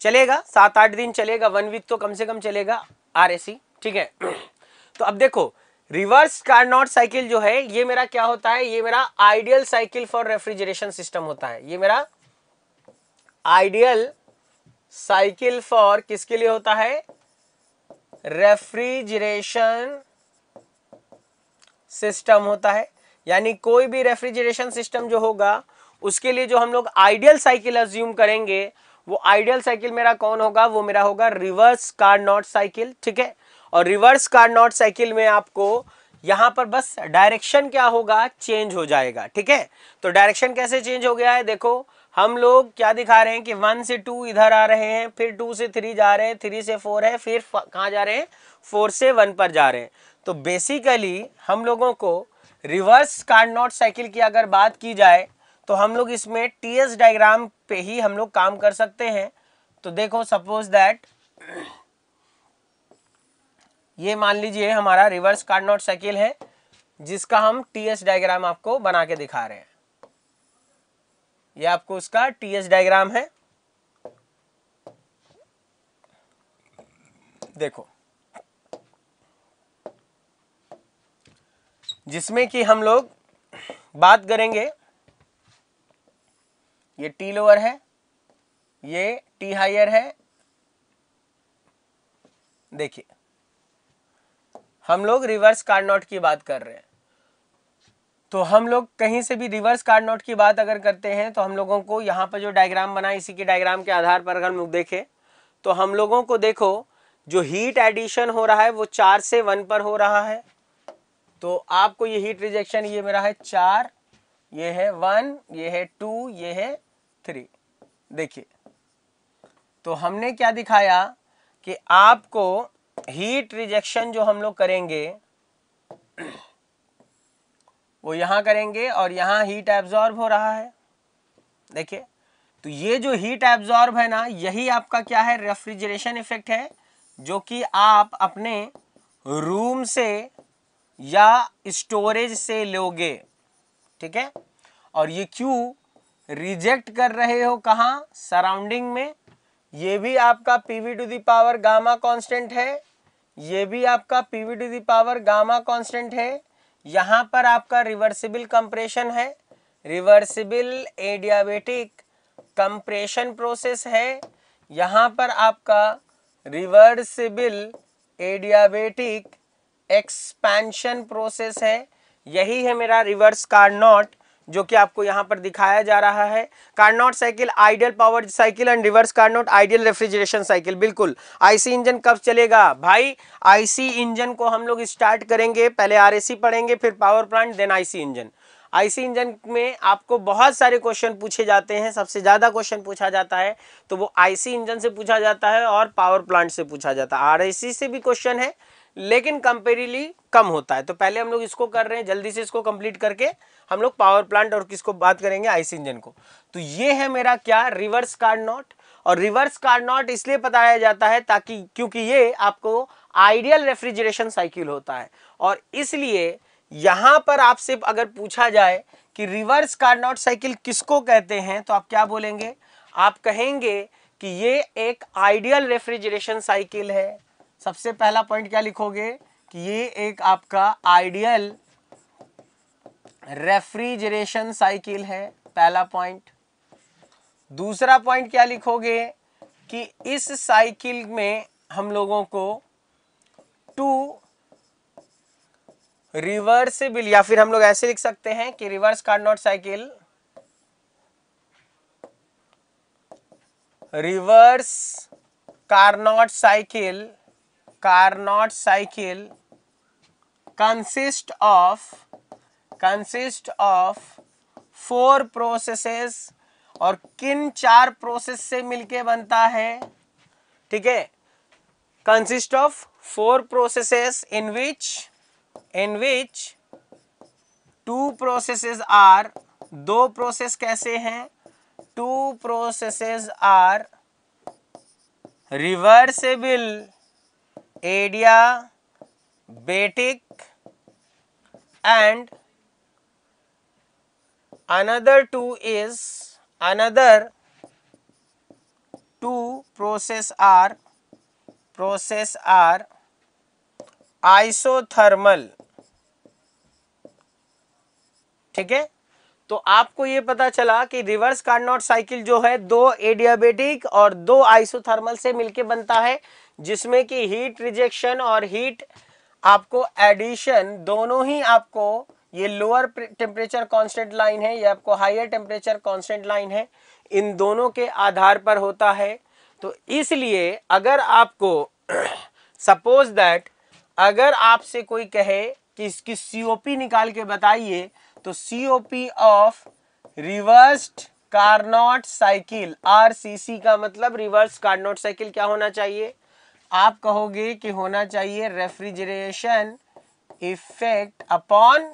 Speaker 1: चलेगा सात आठ दिन चलेगा वन वीक तो कम से कम चलेगा आर ए सी ठीक है तो अब देखो रिवर्स कार्नॉट साइकिल जो है ये मेरा क्या होता है ये मेरा ideal cycle for refrigeration system होता है ये मेरा आइडियल साइकिल फॉर किसके लिए होता है रेफ्रिजरेशन सिस्टम होता है यानी कोई भी रेफ्रिजरेशन सिस्टम जो होगा उसके लिए जो हम लोग आइडियल साइकिल अज्यूम करेंगे वो आइडियल साइकिल मेरा कौन होगा वो मेरा होगा रिवर्स कार नॉट साइकिल ठीक है और रिवर्स कार नॉट साइकिल में आपको यहाँ पर बस डायरेक्शन क्या होगा चेंज हो जाएगा ठीक है तो डायरेक्शन कैसे चेंज हो गया है देखो हम लोग क्या दिखा रहे हैं कि वन से टू इधर आ रहे हैं फिर टू से थ्री जा रहे हैं थ्री से फोर है फिर कहाँ जा रहे हैं फोर से वन पर जा रहे हैं तो बेसिकली हम लोगों को रिवर्स कार्डनॉट साइकिल की अगर बात की जाए तो हम लोग इसमें टी एस डायग्राम पे ही हम लोग काम कर सकते हैं तो देखो सपोज दैट ये मान लीजिए हमारा रिवर्स कार्डनोट साइकिल है जिसका हम टी एस डायग्राम आपको बना के दिखा रहे हैं ये आपको उसका टी एस डायग्राम है देखो जिसमें कि हम लोग बात करेंगे ये टी लोअर है ये टी हायर है देखिए हम लोग रिवर्स कार्ड नोट की बात कर रहे हैं तो हम लोग कहीं से भी रिवर्स कार्ड नोट की बात अगर करते हैं तो हम लोगों को यहाँ पर जो डायग्राम बना इसी के डायग्राम के आधार पर अगर हम लोग देखें तो हम लोगों को देखो जो हीट एडिशन हो रहा है वो चार से वन पर हो रहा है तो आपको ये हीट रिजेक्शन ये मेरा है चार ये है वन ये है टू ये है थ्री देखिए तो हमने क्या दिखाया कि आपको हीट रिजेक्शन जो हम लोग करेंगे वो यहां करेंगे और यहां हीट एब्जॉर्ब हो रहा है देखिए तो ये जो हीट एब्जॉर्ब है ना यही आपका क्या है रेफ्रिजरेशन इफेक्ट है जो कि आप अपने रूम से या स्टोरेज से लोगे ठीक है और ये क्यों रिजेक्ट कर रहे हो कहाँ सराउंडिंग में ये भी आपका PV to power gamma constant है ये भी आपका PV to power gamma constant है यहाँ पर आपका रिवर्सिबल कंप्रेशन है रिवर्सिबल एडियाबेटिक कंप्रेशन प्रोसेस है यहाँ पर आपका रिवर्सिबल एडियाबेटिक एक्सपेंशन प्रोसेस है यही है मेरा रिवर्स नॉट जो कि आपको यहाँ पर दिखाया जा रहा है Carnot cycle ideal power cycle and reverse Carnot ideal refrigeration cycle बिल्कुल आईसी इंजन कब चलेगा भाई आईसी इंजन को हम लोग स्टार्ट करेंगे पहले आरएसी पढ़ेंगे फिर power plant then IC engine IC engine में आपको बहुत सारे क्वेश्चन पूछे जाते हैं सबसे ज़्यादा क्वेश्चन पूछा जाता है तो वो आईसी इंजन से पूछा जाता है और पावर प्लांट से पूछा जाता है आरएसी से भी क्वेश्चन है लेकिन कंपेरिली कम होता है तो पहले हम लोग इसको कर रहे हैं जल्दी से इसको कंप्लीट करके हम लोग पावर प्लांट और किसको बात करेंगे आइस इंजन को तो ये है मेरा क्या रिवर्स कार्ड नॉट और रिवर्स कार्ड नॉट इसलिए बताया जाता है ताकि क्योंकि ये आपको आइडियल रेफ्रिजरेशन साइकिल होता है और इसलिए यहां पर आपसे अगर पूछा जाए कि रिवर्स कार्नॉट साइकिल किसको कहते हैं तो आप क्या बोलेंगे आप कहेंगे कि ये एक आइडियल रेफ्रिजरेशन साइकिल है सबसे पहला पॉइंट क्या लिखोगे कि ये एक आपका आइडियल रेफ्रिजरेशन साइकिल है पहला पॉइंट दूसरा पॉइंट क्या लिखोगे कि इस साइकिल में हम लोगों को टू रिवर्सिबिल या फिर हम लोग ऐसे लिख सकते हैं कि reverse not cycle reverse Carnot cycle Carnot cycle consist of consist of four processes और किन चार प्रोसेस से मिलके बनता है ठीक है consist of four processes in which in which two processes are दो प्रोसेस कैसे हैं two processes are reversible adiabatic and another two is another two process are process are isothermal ठीक है तो आपको ये पता चला कि रिवर्स कार्नोट साइकिल जो है दो एडियाबेटिक और दो आइसोथर्मल से मिलके बनता है जिसमें कि हीट रिजेक्शन और हीट आपको एडिशन दोनों ही आपको ये लोअर टेम्परेचर कांस्टेंट लाइन है या आपको हायर टेम्परेचर कांस्टेंट लाइन है इन दोनों के आधार पर होता है तो इसलिए अगर आपको सपोज दैट अगर आपसे कोई कहे कि इसकी सीओपी निकाल के बताइए तो COP of reversed Carnot cycle RCC का मतलब रिवर्स कार्नोट साइकिल क्या होना चाहिए आप कहोगे कि होना चाहिए refrigeration effect upon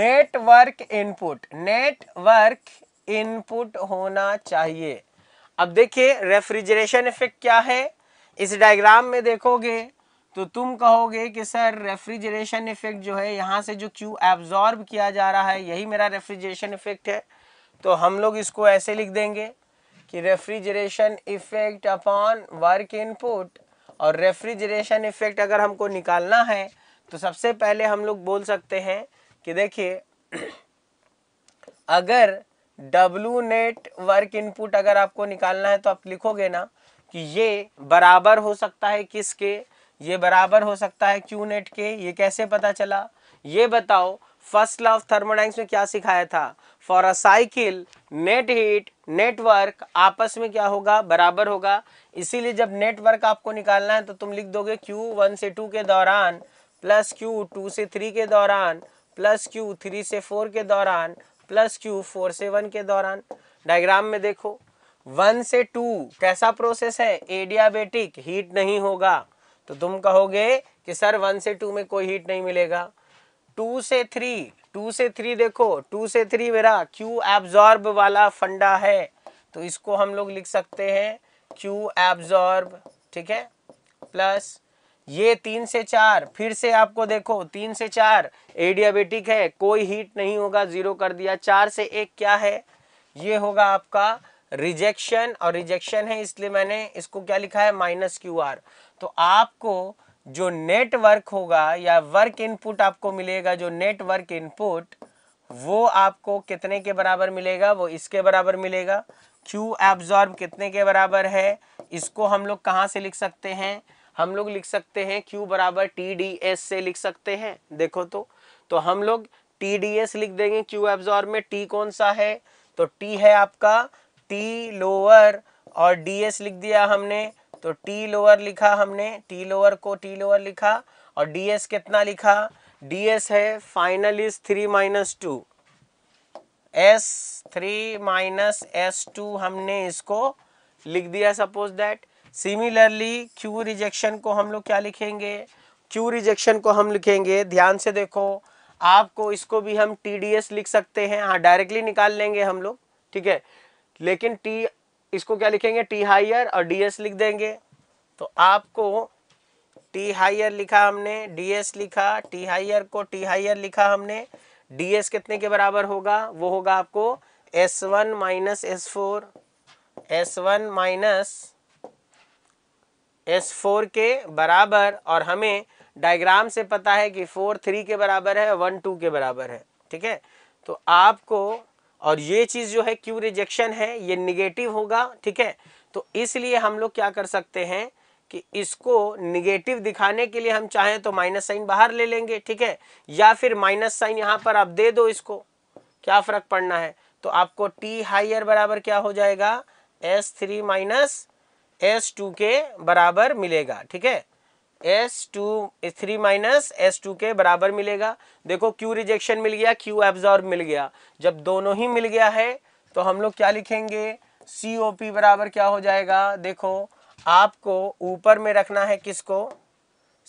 Speaker 1: network input network input होना चाहिए अब देखिए रेफ्रिजरेशन इफेक्ट क्या है इस डायग्राम में देखोगे तो तुम कहोगे कि सर रेफ्रिजरेशन इफेक्ट जो है यहाँ से जो क्यू एब्जॉर्ब किया जा रहा है यही मेरा रेफ्रिजरेशन इफेक्ट है तो हम लोग इसको ऐसे लिख देंगे कि refrigeration effect upon work input और रेफ्रिजरेशन इफेक्ट अगर हमको निकालना है तो सबसे पहले हम लोग बोल सकते हैं कि देखिए अगर डब्लू नेट वर्क इनपुट अगर आपको निकालना है तो आप लिखोगे ना कि ये बराबर हो सकता है किसके ये बराबर हो सकता है क्यू नेट के ये कैसे पता चला ये बताओ फर्स्ट लॉ ऑफ थर्मोडाइंस में क्या सिखाया था for a cycle net heat network आपस में क्या होगा बराबर होगा इसीलिए जब नेटवर्क आपको निकालना है तो तुम लिख दोगे क्यू वन से टू के दौरान प्लस क्यू टू से थ्री के दौरान प्लस क्यू थ्री से फोर के दौरान प्लस क्यू फोर से वन के दौरान डायग्राम में देखो वन से टू कैसा प्रोसेस है एडियाबेटिक हीट नहीं होगा तो तुम कहोगे कि सर वन से टू में कोई हीट नहीं मिलेगा टू से थ्री टू से थ्री देखो टू से थ्री मेरा क्यू एब्जॉर्ब वाला फंडा है तो इसको हम लोग लिख सकते हैं क्यू एब्जॉर्ब ठीक है प्लस ये तीन से चार फिर से आपको देखो तीन से चार एडियाबेटिक है कोई हीट नहीं होगा जीरो कर दिया चार से एक क्या है ये होगा आपका रिजेक्शन और रिजेक्शन है इसलिए मैंने इसको क्या लिखा है माइनस क्यू आर तो आपको जो नेटवर्क होगा या वर्क इनपुट आपको मिलेगा जो नेटवर्क इनपुट वो आपको कितने के बराबर मिलेगा वो इसके बराबर मिलेगा क्यू एब्जॉर्ब कितने के बराबर है इसको हम लोग कहाँ से लिख सकते हैं हम लोग लिख सकते हैं क्यू बराबर टी डी एस से लिख सकते हैं देखो तो तो हम लोग टी डी एस लिख देंगे क्यू एब्जॉर्ब में टी कौन सा है तो टी है आपका टी लोअर और डी एस लिख दिया हमने तो टी लोअर लिखा हमने टी लोअर को टी लोअर लिखा और डीएस कितना लिखा डीएस है final is three minus two S three minus S two हमने इसको लिख दिया suppose that similarly Q rejection को हम लोग क्या लिखेंगे क्यू रिजेक्शन को हम लिखेंगे ध्यान से देखो आपको इसको भी हम टी डी एस लिख सकते हैं हाँ डायरेक्टली निकाल लेंगे हम लोग ठीक है लेकिन टी इसको क्या लिखेंगे टी हायर और डी एस लिख देंगे तो आपको टी हायर लिखा हमने डी एस लिखा टी हायर को टी हायर लिखा हमने डी एस कितने के बराबर होगा वो होगा आपको S one minus S four S one minus S four के बराबर और हमें डायग्राम से पता है कि फोर थ्री के बराबर है वन टू के बराबर है ठीक है तो आपको और ये चीज़ जो है क्यू रिजेक्शन है ये निगेटिव होगा ठीक है तो इसलिए हम लोग क्या कर सकते हैं कि इसको निगेटिव दिखाने के लिए हम चाहें तो माइनस साइन बाहर ले लेंगे ठीक है या फिर माइनस साइन यहाँ पर आप दे दो इसको क्या फ़र्क पड़ना है तो आपको टी हाइयर बराबर क्या हो जाएगा S three minus S two के बराबर मिलेगा ठीक है S two three minus S two के बराबर मिलेगा देखो क्यू रिजेक्शन मिल गया क्यू एब्जॉर्ब मिल गया जब दोनों ही मिल गया है तो हम लोग क्या लिखेंगे सी ओ पी बराबर क्या हो जाएगा देखो आपको ऊपर में रखना है किसको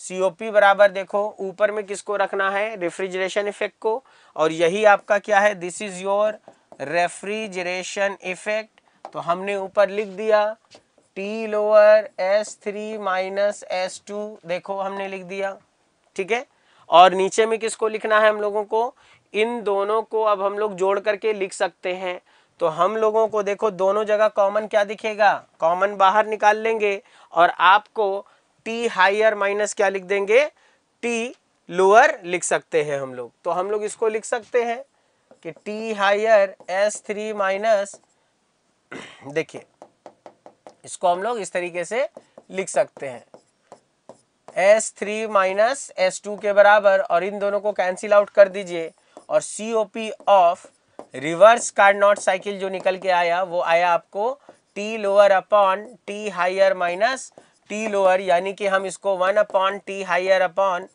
Speaker 1: सी ओ पी बराबर देखो ऊपर में किसको रखना है रेफ्रिजरेशन इफेक्ट को और यही आपका क्या है this is your refrigeration effect तो हमने ऊपर लिख दिया T lower S three minus S two देखो हमने लिख दिया ठीक है और नीचे में किसको लिखना है हम लोगों को इन दोनों को अब हम लोग जोड़ करके लिख सकते हैं तो हम लोगों को देखो दोनों जगह कॉमन क्या दिखेगा कॉमन बाहर निकाल लेंगे और आपको टी हायर माइनस क्या लिख देंगे टी लोअर लिख सकते हैं हम लोग तो हम लोग इसको लिख सकते हैं कि T higher S three minus देखिए इसको हम लोग इस तरीके से लिख सकते हैं S three minus S two के बराबर और इन दोनों को कैंसिल आउट कर दीजिए और C O P of reverse Carnot cycle जो निकल के आया वो आया आपको T lower upon T higher minus T lower यानी कि हम इसको one upon T higher upon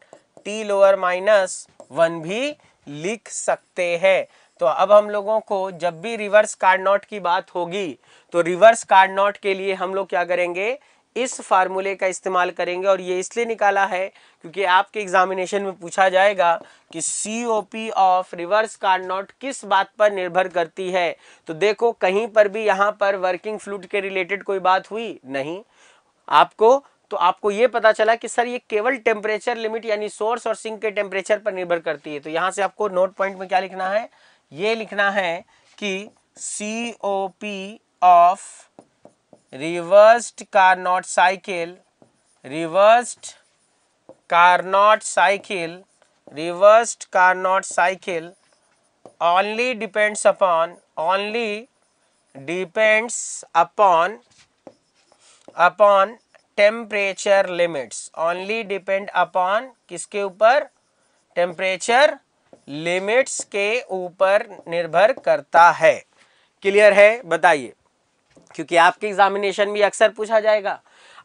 Speaker 1: T lower minus one भी लिख सकते हैं तो अब हम लोगों को जब भी रिवर्स कार्ड नॉट की बात होगी तो रिवर्स कार्ड नॉट के लिए हम लोग क्या करेंगे इस फार्मूले का इस्तेमाल करेंगे और ये इसलिए निकाला है क्योंकि आपके एग्जामिनेशन में पूछा जाएगा कि C O P of reverse Carnot किस बात पर निर्भर करती है तो देखो कहीं पर भी यहाँ पर वर्किंग फ्लूड के रिलेटेड कोई बात हुई नहीं आपको तो आपको ये पता चला कि सर ये केवल टेम्परेचर लिमिट यानी सोर्स और सिंक के टेम्परेचर पर निर्भर करती है तो यहाँ से आपको नोट पॉइंट में क्या लिखना है ये लिखना है कि C O P of reversed Carnot cycle reversed Carnot cycle reversed Carnot cycle only depends upon only depends upon upon temperature limits only depend upon किसके ऊपर टेम्परेचर लिमिट्स के ऊपर निर्भर करता है क्लियर है बताइए क्योंकि आपके एग्जामिनेशन भी अक्सर पूछा जाएगा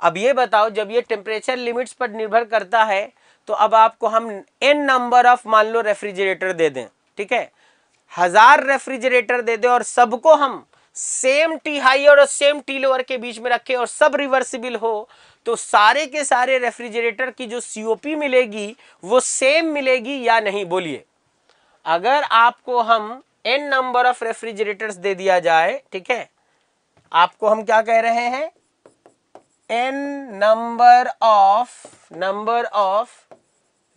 Speaker 1: अब ये बताओ जब ये टेम्परेचर लिमिट्स पर निर्भर करता है तो अब आपको हम एन नंबर ऑफ मान लो रेफ्रिजरेटर दे दें ठीक है हजार रेफ्रिजरेटर दे दें और सबको हम सेम टी हाई और सेम टी लोअर के बीच में रखें और सब रिवर्सिबल हो तो सारे के सारे रेफ्रिजरेटर की जो सीओपी मिलेगी वो सेम मिलेगी या नहीं बोलिए अगर आपको हम एन नंबर ऑफ रेफ्रिजरेटर्स दे दिया जाए ठीक है आपको हम क्या कह रहे हैं N number of number of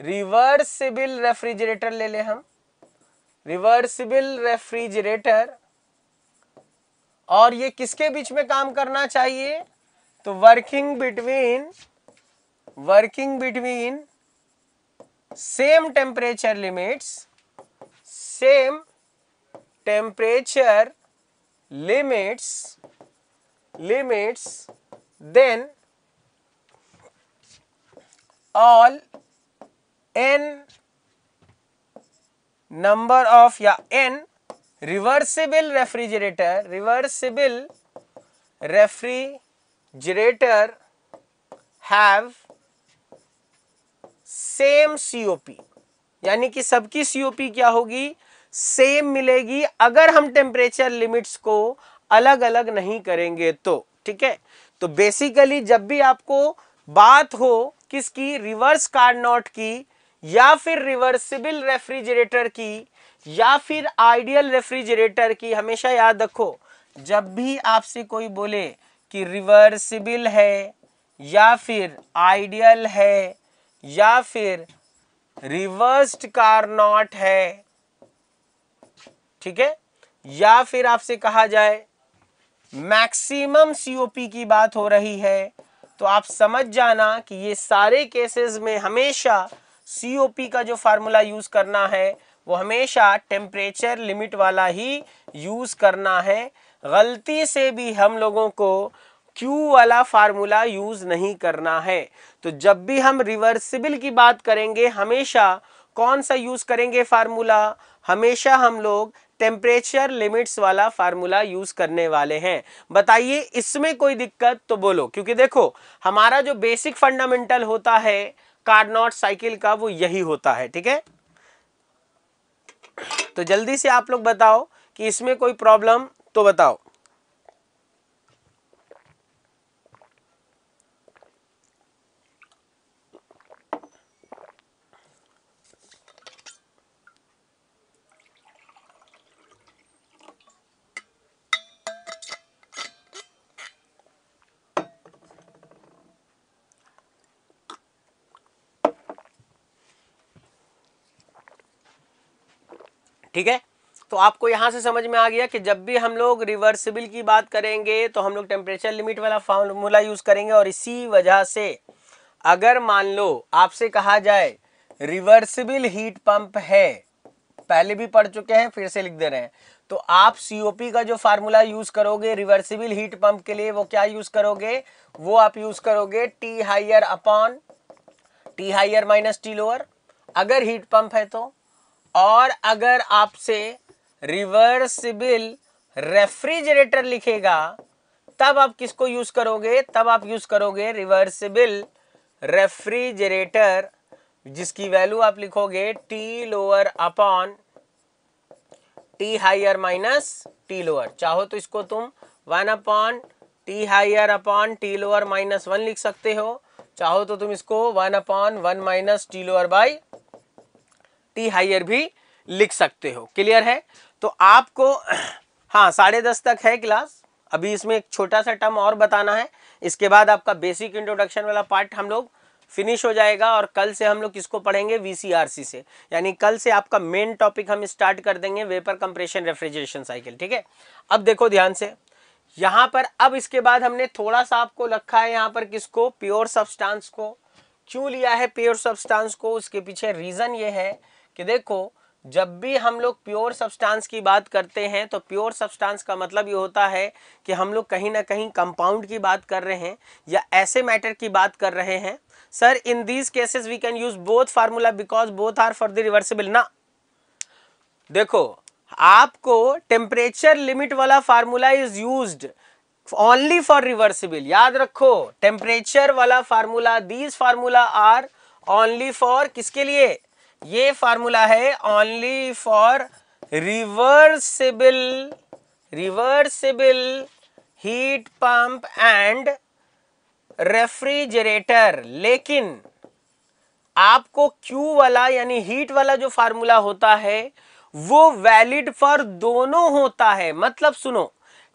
Speaker 1: reversible refrigerator ले ले हम रिवर्सिबल रेफ्रिजरेटर और ये किसके बीच में काम करना चाहिए तो working between working between same temperature limits same temperature limits limits then all n number of या n reversible refrigerator reversible refrigerator have same COP यानी कि सबकी सीओपी क्या होगी सेम मिलेगी अगर हम टेम्परेचर लिमिट्स को अलग अलग नहीं करेंगे तो ठीक है तो बेसिकली जब भी आपको बात हो किसकी रिवर्स कार्नोट की या फिर रिवर्सिबल रेफ्रिजरेटर की या फिर आइडियल रेफ्रिजरेटर की हमेशा याद रखो जब भी आपसे कोई बोले कि रिवर्सिबल है या फिर आइडियल है या फिर रिवर्स्ड कार नॉट है ठीक है या फिर आपसे कहा जाए मैक्सिमम सीओपी की बात हो रही है तो आप समझ जाना कि ये सारे केसेस में हमेशा सीओपी का जो फार्मूला यूज करना है वो हमेशा टेम्परेचर लिमिट वाला ही यूज करना है गलती से भी हम लोगों को क्यू वाला फार्मूला यूज नहीं करना है तो जब भी हम रिवर्सिबल की बात करेंगे हमेशा कौन सा यूज करेंगे फार्मूला हमेशा हम लोग टेम्परेचर लिमिट्स वाला फार्मूला यूज करने वाले हैं बताइए इसमें कोई दिक्कत तो बोलो क्योंकि देखो हमारा जो बेसिक फंडामेंटल होता है कार्डनॉट साइकिल का वो यही होता है ठीक है तो जल्दी से आप लोग बताओ कि इसमें कोई प्रॉब्लम तो बताओ ठीक है तो आपको यहाँ से समझ में आ गया कि जब भी हम लोग रिवर्सिबल की बात करेंगे तो हम लोग टेम्परेचर लिमिट वाला फार्मूला यूज़ करेंगे और इसी वजह से अगर मान लो आपसे कहा जाए रिवर्सिबल हीट पंप है पहले भी पढ़ चुके हैं फिर से लिख दे रहे हैं तो आप सीओपी का जो फार्मूला यूज़ करोगे रिवर्सिबल हीट पंप के लिए वो क्या यूज़ करोगे वो आप यूज़ करोगे T higher upon T higher minus T lower अगर हीट पंप है तो और अगर आपसे रिवर्सिबल रेफ्रिजरेटर लिखेगा तब आप किसको यूज करोगे तब आप यूज करोगे रिवर्सिबल रेफ्रिजरेटर जिसकी वैल्यू आप लिखोगे T lower upon T higher minus T lower चाहो तो इसको तुम one upon T higher upon T lower minus one लिख सकते हो चाहो तो तुम इसको one upon one minus T lower by T higher भी लिख सकते हो क्लियर है तो आपको हाँ साढ़े दस तक है क्लास अभी इसमें एक छोटा सा टर्म और बताना है इसके बाद आपका बेसिक इंट्रोडक्शन वाला पार्ट हम लोग फिनिश हो जाएगा और कल से हम लोग किसको पढ़ेंगे वीसीआरसी से यानी कल से आपका मेन टॉपिक हम स्टार्ट कर देंगे वेपर कंप्रेशन रेफ्रिजरेशन साइकिल ठीक है अब देखो ध्यान से यहाँ पर अब इसके बाद हमने थोड़ा सा आपको रखा है यहाँ पर किसको प्योर सब्सटेंस को क्यों लिया है प्योर सब्सटेंस को उसके पीछे रीज़न ये है कि देखो जब भी हम लोग प्योर सब्सटेंस की बात करते हैं तो प्योर सब्सटेंस का मतलब ये होता है कि हम लोग कहीं ना कहीं कंपाउंड की बात कर रहे हैं या ऐसे मैटर की बात कर रहे हैं sir in these cases we can use both formula because both are for the reversible ना देखो आपको टेम्परेचर लिमिट वाला formula is use only for reversible याद रखो टेम्परेचर वाला formula these formula are only for किसके लिए ये फार्मूला है only for reversible reversible heat pump and refrigerator लेकिन आपको क्यू वाला यानी हीट वाला जो फार्मूला होता है वो वैलिड फॉर दोनों होता है मतलब सुनो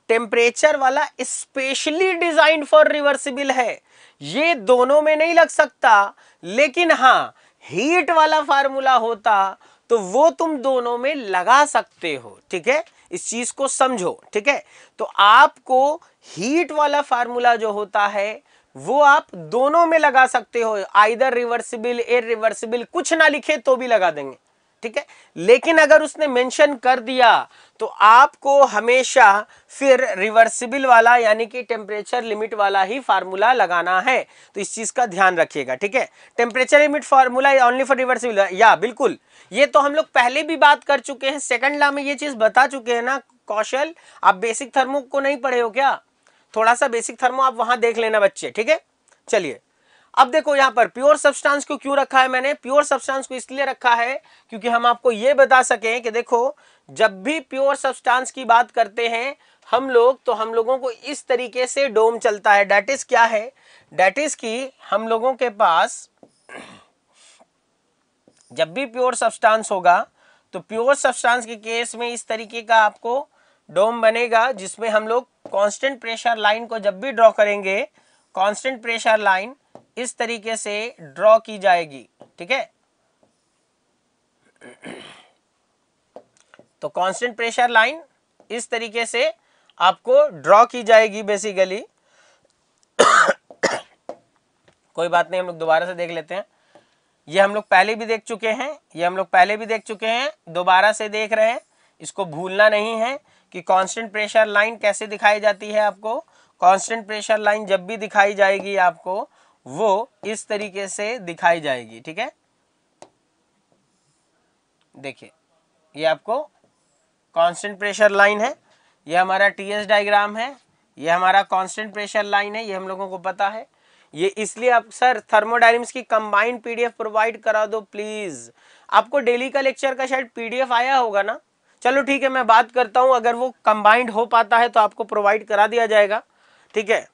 Speaker 1: टेम्परेचर वाला स्पेशली डिजाइन फॉर रिवर्सिबल है ये दोनों में नहीं लग सकता लेकिन हाँ हीट वाला फार्मूला होता तो वो तुम दोनों में लगा सकते हो ठीक है इस चीज को समझो ठीक है तो आपको हीट वाला फार्मूला जो होता है वो आप दोनों में लगा सकते हो आइदर रिवर्सिबल एर रिवर्सिबल कुछ ना लिखे तो भी लगा देंगे ठीक है लेकिन अगर उसने मेंशन कर दिया तो आपको हमेशा फिर रिवर्सिबल वाला यानी कि टेम्परेचर लिमिट वाला ही फार्मूला लगाना है तो इस चीज़ का ध्यान रखिएगा ठीक है temperature limit formula only for reversible या बिल्कुल ये तो हम लोग पहले भी बात कर चुके हैं सेकंड ला में ये चीज़ बता चुके हैं ना कौशल आप बेसिक थर्मो को नहीं पढ़े हो क्या थोड़ा सा बेसिक थर्मो आप वहाँ देख लेना बच्चे ठीक है चलिए अब देखो यहाँ पर प्योर सब्सटेंस को क्यों रखा है मैंने प्योर सब्सटेंस को इसलिए रखा है क्योंकि हम आपको ये बता सकें कि देखो जब भी प्योर सब्सटेंस की बात करते हैं हम लोग तो हम लोगों को इस तरीके से डोम चलता है डेट इज क्या है डेट इज की हम लोगों के पास जब भी प्योर सब्सटेंस होगा तो प्योर सब्सटेंस के केस में इस तरीके का आपको डोम बनेगा जिसमें हम लोग कांस्टेंट प्रेशर लाइन को जब भी ड्रॉ करेंगे कांस्टेंट प्रेशर लाइन इस तरीके से ड्रॉ की जाएगी ठीक है तो कांस्टेंट प्रेशर लाइन इस तरीके से आपको ड्रॉ की जाएगी बेसिकली कोई बात नहीं हम लोग दोबारा से देख लेते हैं ये हम लोग पहले भी देख चुके हैं ये हम लोग पहले भी देख चुके हैं दोबारा से देख रहे हैं इसको भूलना नहीं है कि कांस्टेंट प्रेशर लाइन कैसे दिखाई जाती है आपको कांस्टेंट प्रेशर लाइन जब भी दिखाई जाएगी आपको वो इस तरीके से दिखाई जाएगी ठीक है देखिए ये आपको कांस्टेंट प्रेशर लाइन है ये हमारा टीएस डायग्राम है ये हमारा कांस्टेंट प्रेशर लाइन है ये हम लोगों को पता है ये इसलिए आप सर थर्मोडाइनमिक्स की कंबाइंड पीडीएफ प्रोवाइड करा दो प्लीज आपको डेली का लेक्चर का शायद पीडीएफ आया होगा ना चलो ठीक है मैं बात करता हूँ अगर वो कंबाइंड हो पाता है तो आपको प्रोवाइड करा दिया जाएगा ठीक है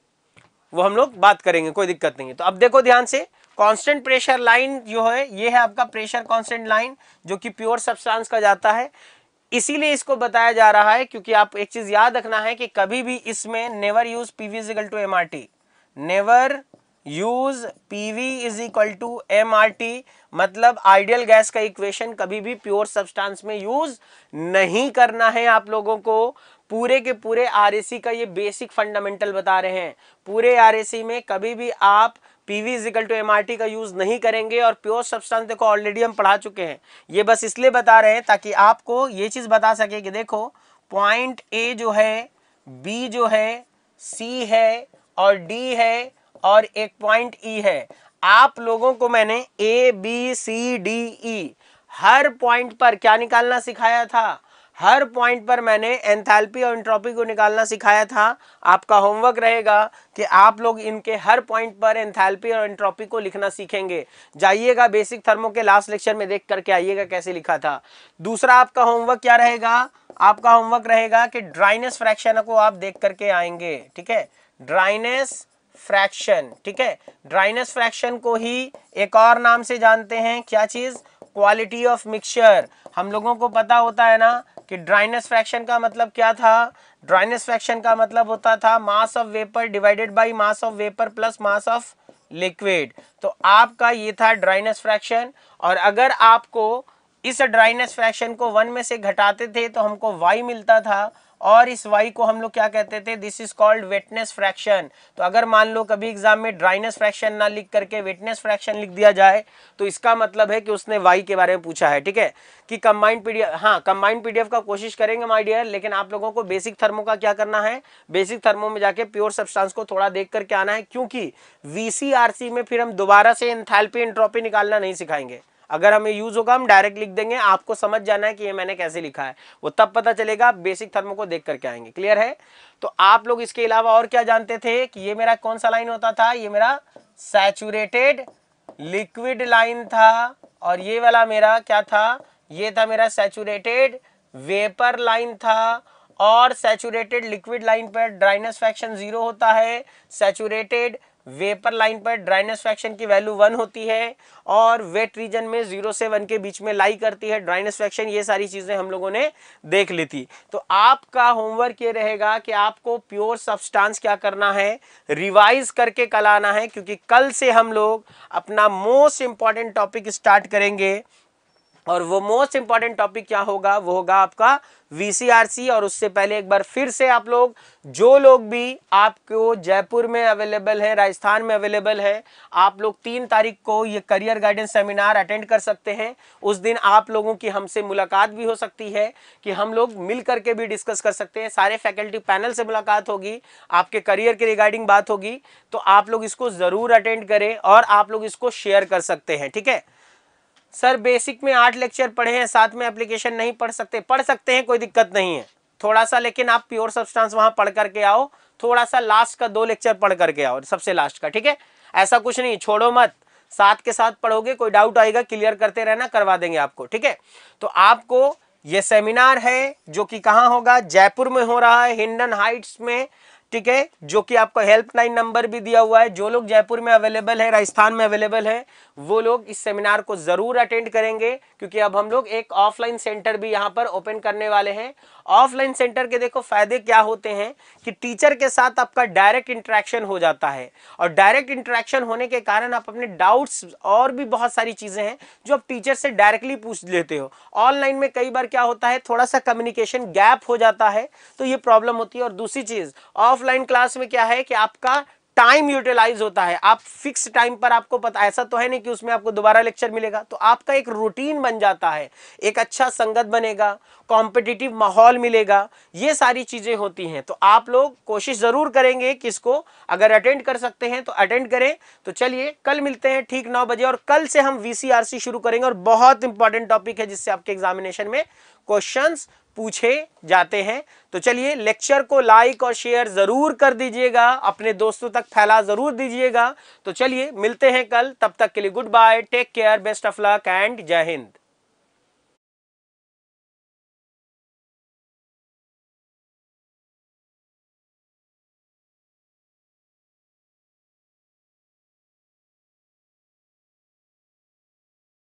Speaker 1: वो हम लोग बात करेंगे कोई दिक्कत नहीं है तो अब देखो ध्यान से कांस्टेंट प्रेशर लाइन जो है ये है आपका प्रेशर कांस्टेंट लाइन जो कि प्योर सब्सटेंस का जाता है इसीलिए इसको बताया जा रहा है क्योंकि आप एक चीज याद रखना है कि कभी भी इसमें never use PV is equal to M R T never use PV is equal to M R T मतलब आइडियल गैस का इक्वेशन कभी भी प्योर सब्सटेंस में यूज नहीं करना है आप लोगों को पूरे के पूरे आर का ये बेसिक फंडामेंटल बता रहे हैं पूरे आर में कभी भी आप पीवी इजिकल टू एम का यूज़ नहीं करेंगे और प्योर सब्सटेंस देखो ऑलरेडी हम पढ़ा चुके हैं ये बस इसलिए बता रहे हैं ताकि आपको ये चीज़ बता सके कि देखो पॉइंट ए जो है बी जो है सी है और डी है और एक पॉइंट ई e है आप लोगों को मैंने A B C D E हर पॉइंट पर क्या निकालना सिखाया था हर पॉइंट पर मैंने एंथैल्पी और एंट्रोपी को निकालना सिखाया था आपका होमवर्क रहेगा कि आप लोग इनके हर पॉइंट पर एंथैल्पी और एंट्रोपी को लिखना सीखेंगे जाइएगा बेसिक थर्मो के लास्ट लेक्चर में देख करके आइएगा कैसे लिखा था दूसरा आपका होमवर्क क्या रहेगा आपका होमवर्क रहेगा कि ड्राइनेस फ्रैक्शन को आप देख करके आएंगे ठीक है ड्राइनेस फ्रैक्शन ठीक है ड्राइनेस फ्रैक्शन को ही एक और नाम से जानते हैं क्या चीज़ क्वालिटी ऑफ मिक्सचर हम लोगों को पता होता है ना कि ड्राइनेस फ्रैक्शन का मतलब क्या था ड्राइनेस फ्रैक्शन का मतलब होता था mass of vapour divided by mass of vapour plus mass of liquid तो आपका ये था ड्राइनेस फ्रैक्शन और अगर आपको इस ड्राइनेस फ्रैक्शन को वन में से घटाते थे तो हमको वाई मिलता था और इस वाई को हम लोग क्या कहते थे this is called wetness fraction तो अगर मान लो कभी एग्जाम में ड्राइनेस फ्रैक्शन ना लिख करके वेटनेस फ्रैक्शन लिख दिया जाए तो इसका मतलब है कि उसने वाई के बारे में पूछा है ठीक है कि कंबाइंड पीडीएफ हाँ कंबाइंड पीडीएफ का कोशिश करेंगे माइडियर डियर लेकिन आप लोगों को बेसिक थर्मो का क्या करना है बेसिक थर्मो में जाके प्योर सब्सटांस को थोड़ा देख करके आना है क्योंकि वीसीआरसी में फिर हम दोबारा से इंथैल्पी एंट्रोपी निकालना नहीं सिखाएंगे अगर हमें यूज होगा हम डायरेक्ट लिख देंगे आपको समझ जाना है कि ये मैंने कैसे लिखा है वो तब पता चलेगा बेसिक थर्मो को देख करके आएंगे क्लियर है तो आप लोग इसके अलावा और क्या जानते थे कि ये मेरा कौन सा लाइन होता था ये मेरा सैचुरेटेड लिक्विड लाइन था और ये वाला मेरा क्या था ये था मेरा सैचुरेटेड वेपर लाइन था और सैचुरेटेड लिक्विड लाइन पर ड्राइनेस फैक्शन जीरो होता है सैचुरेटेड वेपर लाइन पर ड्राइनेस फ्रैक्शन की वैल्यू वन होती है और वेट रीजन में जीरो से वन के बीच में लाई करती है ड्राइनेस फ्रैक्शन ये सारी चीज़ें हम लोगों ने देख ली थी तो आपका होमवर्क ये रहेगा कि आपको प्योर सब्सटेंस क्या करना है रिवाइज करके कल आना है क्योंकि कल से हम लोग अपना मोस्ट इंपॉर्टेंट टॉपिक स्टार्ट करेंगे और वो मोस्ट इंपॉर्टेंट टॉपिक क्या होगा वो होगा आपका वीसीआरसी और उससे पहले एक बार फिर से आप लोग जो लोग भी आपको जयपुर में अवेलेबल है राजस्थान में अवेलेबल है आप लोग तीन तारीख को ये करियर गाइडेंस सेमिनार अटेंड कर सकते हैं उस दिन आप लोगों की हमसे मुलाकात भी हो सकती है कि हम लोग मिल करके भी डिस्कस कर सकते हैं सारे फैकल्टी पैनल से मुलाकात होगी आपके करियर के रिगार्डिंग बात होगी तो आप लोग इसको ज़रूर अटेंड करें और आप लोग इसको शेयर कर सकते हैं ठीक है सर बेसिक में आठ लेक्चर पढ़े हैं साथ में एप्लीकेशन नहीं पढ़ सकते पढ़ सकते हैं कोई दिक्कत नहीं है थोड़ा सा लेकिन आप प्योर सब्सटेंस वहां पढ़ करके आओ थोड़ा सा लास्ट का दो लेक्चर पढ़ करके आओ सबसे लास्ट का ठीक है ऐसा कुछ नहीं छोड़ो मत साथ के साथ पढ़ोगे कोई डाउट आएगा क्लियर करते रहना करवा देंगे आपको ठीक है तो आपको ये सेमिनार है जो कि कहाँ होगा जयपुर में हो रहा है हिंडन हाइट्स में ठीक है जो कि आपको हेल्पलाइन नंबर भी दिया हुआ है जो लोग जयपुर में अवेलेबल है राजस्थान में अवेलेबल है वो लोग इस सेमिनार को ज़रूर अटेंड करेंगे क्योंकि अब हम लोग एक ऑफलाइन सेंटर भी यहाँ पर ओपन करने वाले हैं ऑफलाइन सेंटर के देखो फ़ायदे क्या होते हैं कि टीचर के साथ आपका डायरेक्ट इंटरेक्शन हो जाता है और डायरेक्ट इंटरेक्शन होने के कारण आप अपने डाउट्स और भी बहुत सारी चीज़ें हैं जो आप टीचर से डायरेक्टली पूछ लेते हो ऑनलाइन में कई बार क्या होता है थोड़ा सा कम्युनिकेशन गैप हो जाता है तो ये प्रॉब्लम होती है और दूसरी चीज़ ऑफलाइन क्लास में क्या है कि आपका टाइम यूटिलाइज होता है आप फिक्स टाइम पर आपको पता ऐसा तो है नहीं कि उसमें आपको दोबारा लेक्चर मिलेगा तो आपका एक रूटीन बन जाता है एक अच्छा संगत बनेगा कॉम्पिटिटिव माहौल मिलेगा ये सारी चीज़ें होती हैं तो आप लोग कोशिश ज़रूर करेंगे कि इसको अगर अटेंड कर सकते हैं तो अटेंड करें तो चलिए कल मिलते हैं ठीक नौ बजे और कल से हम वी शुरू करेंगे और बहुत इंपॉर्टेंट टॉपिक है जिससे आपके एग्जामिनेशन में क्वेश्चंस पूछे जाते हैं तो चलिए लेक्चर को लाइक और शेयर ज़रूर कर दीजिएगा अपने दोस्तों तक फैला ज़रूर दीजिएगा तो चलिए मिलते हैं कल तब तक के लिए goodbye take care best of luck and जय हिंद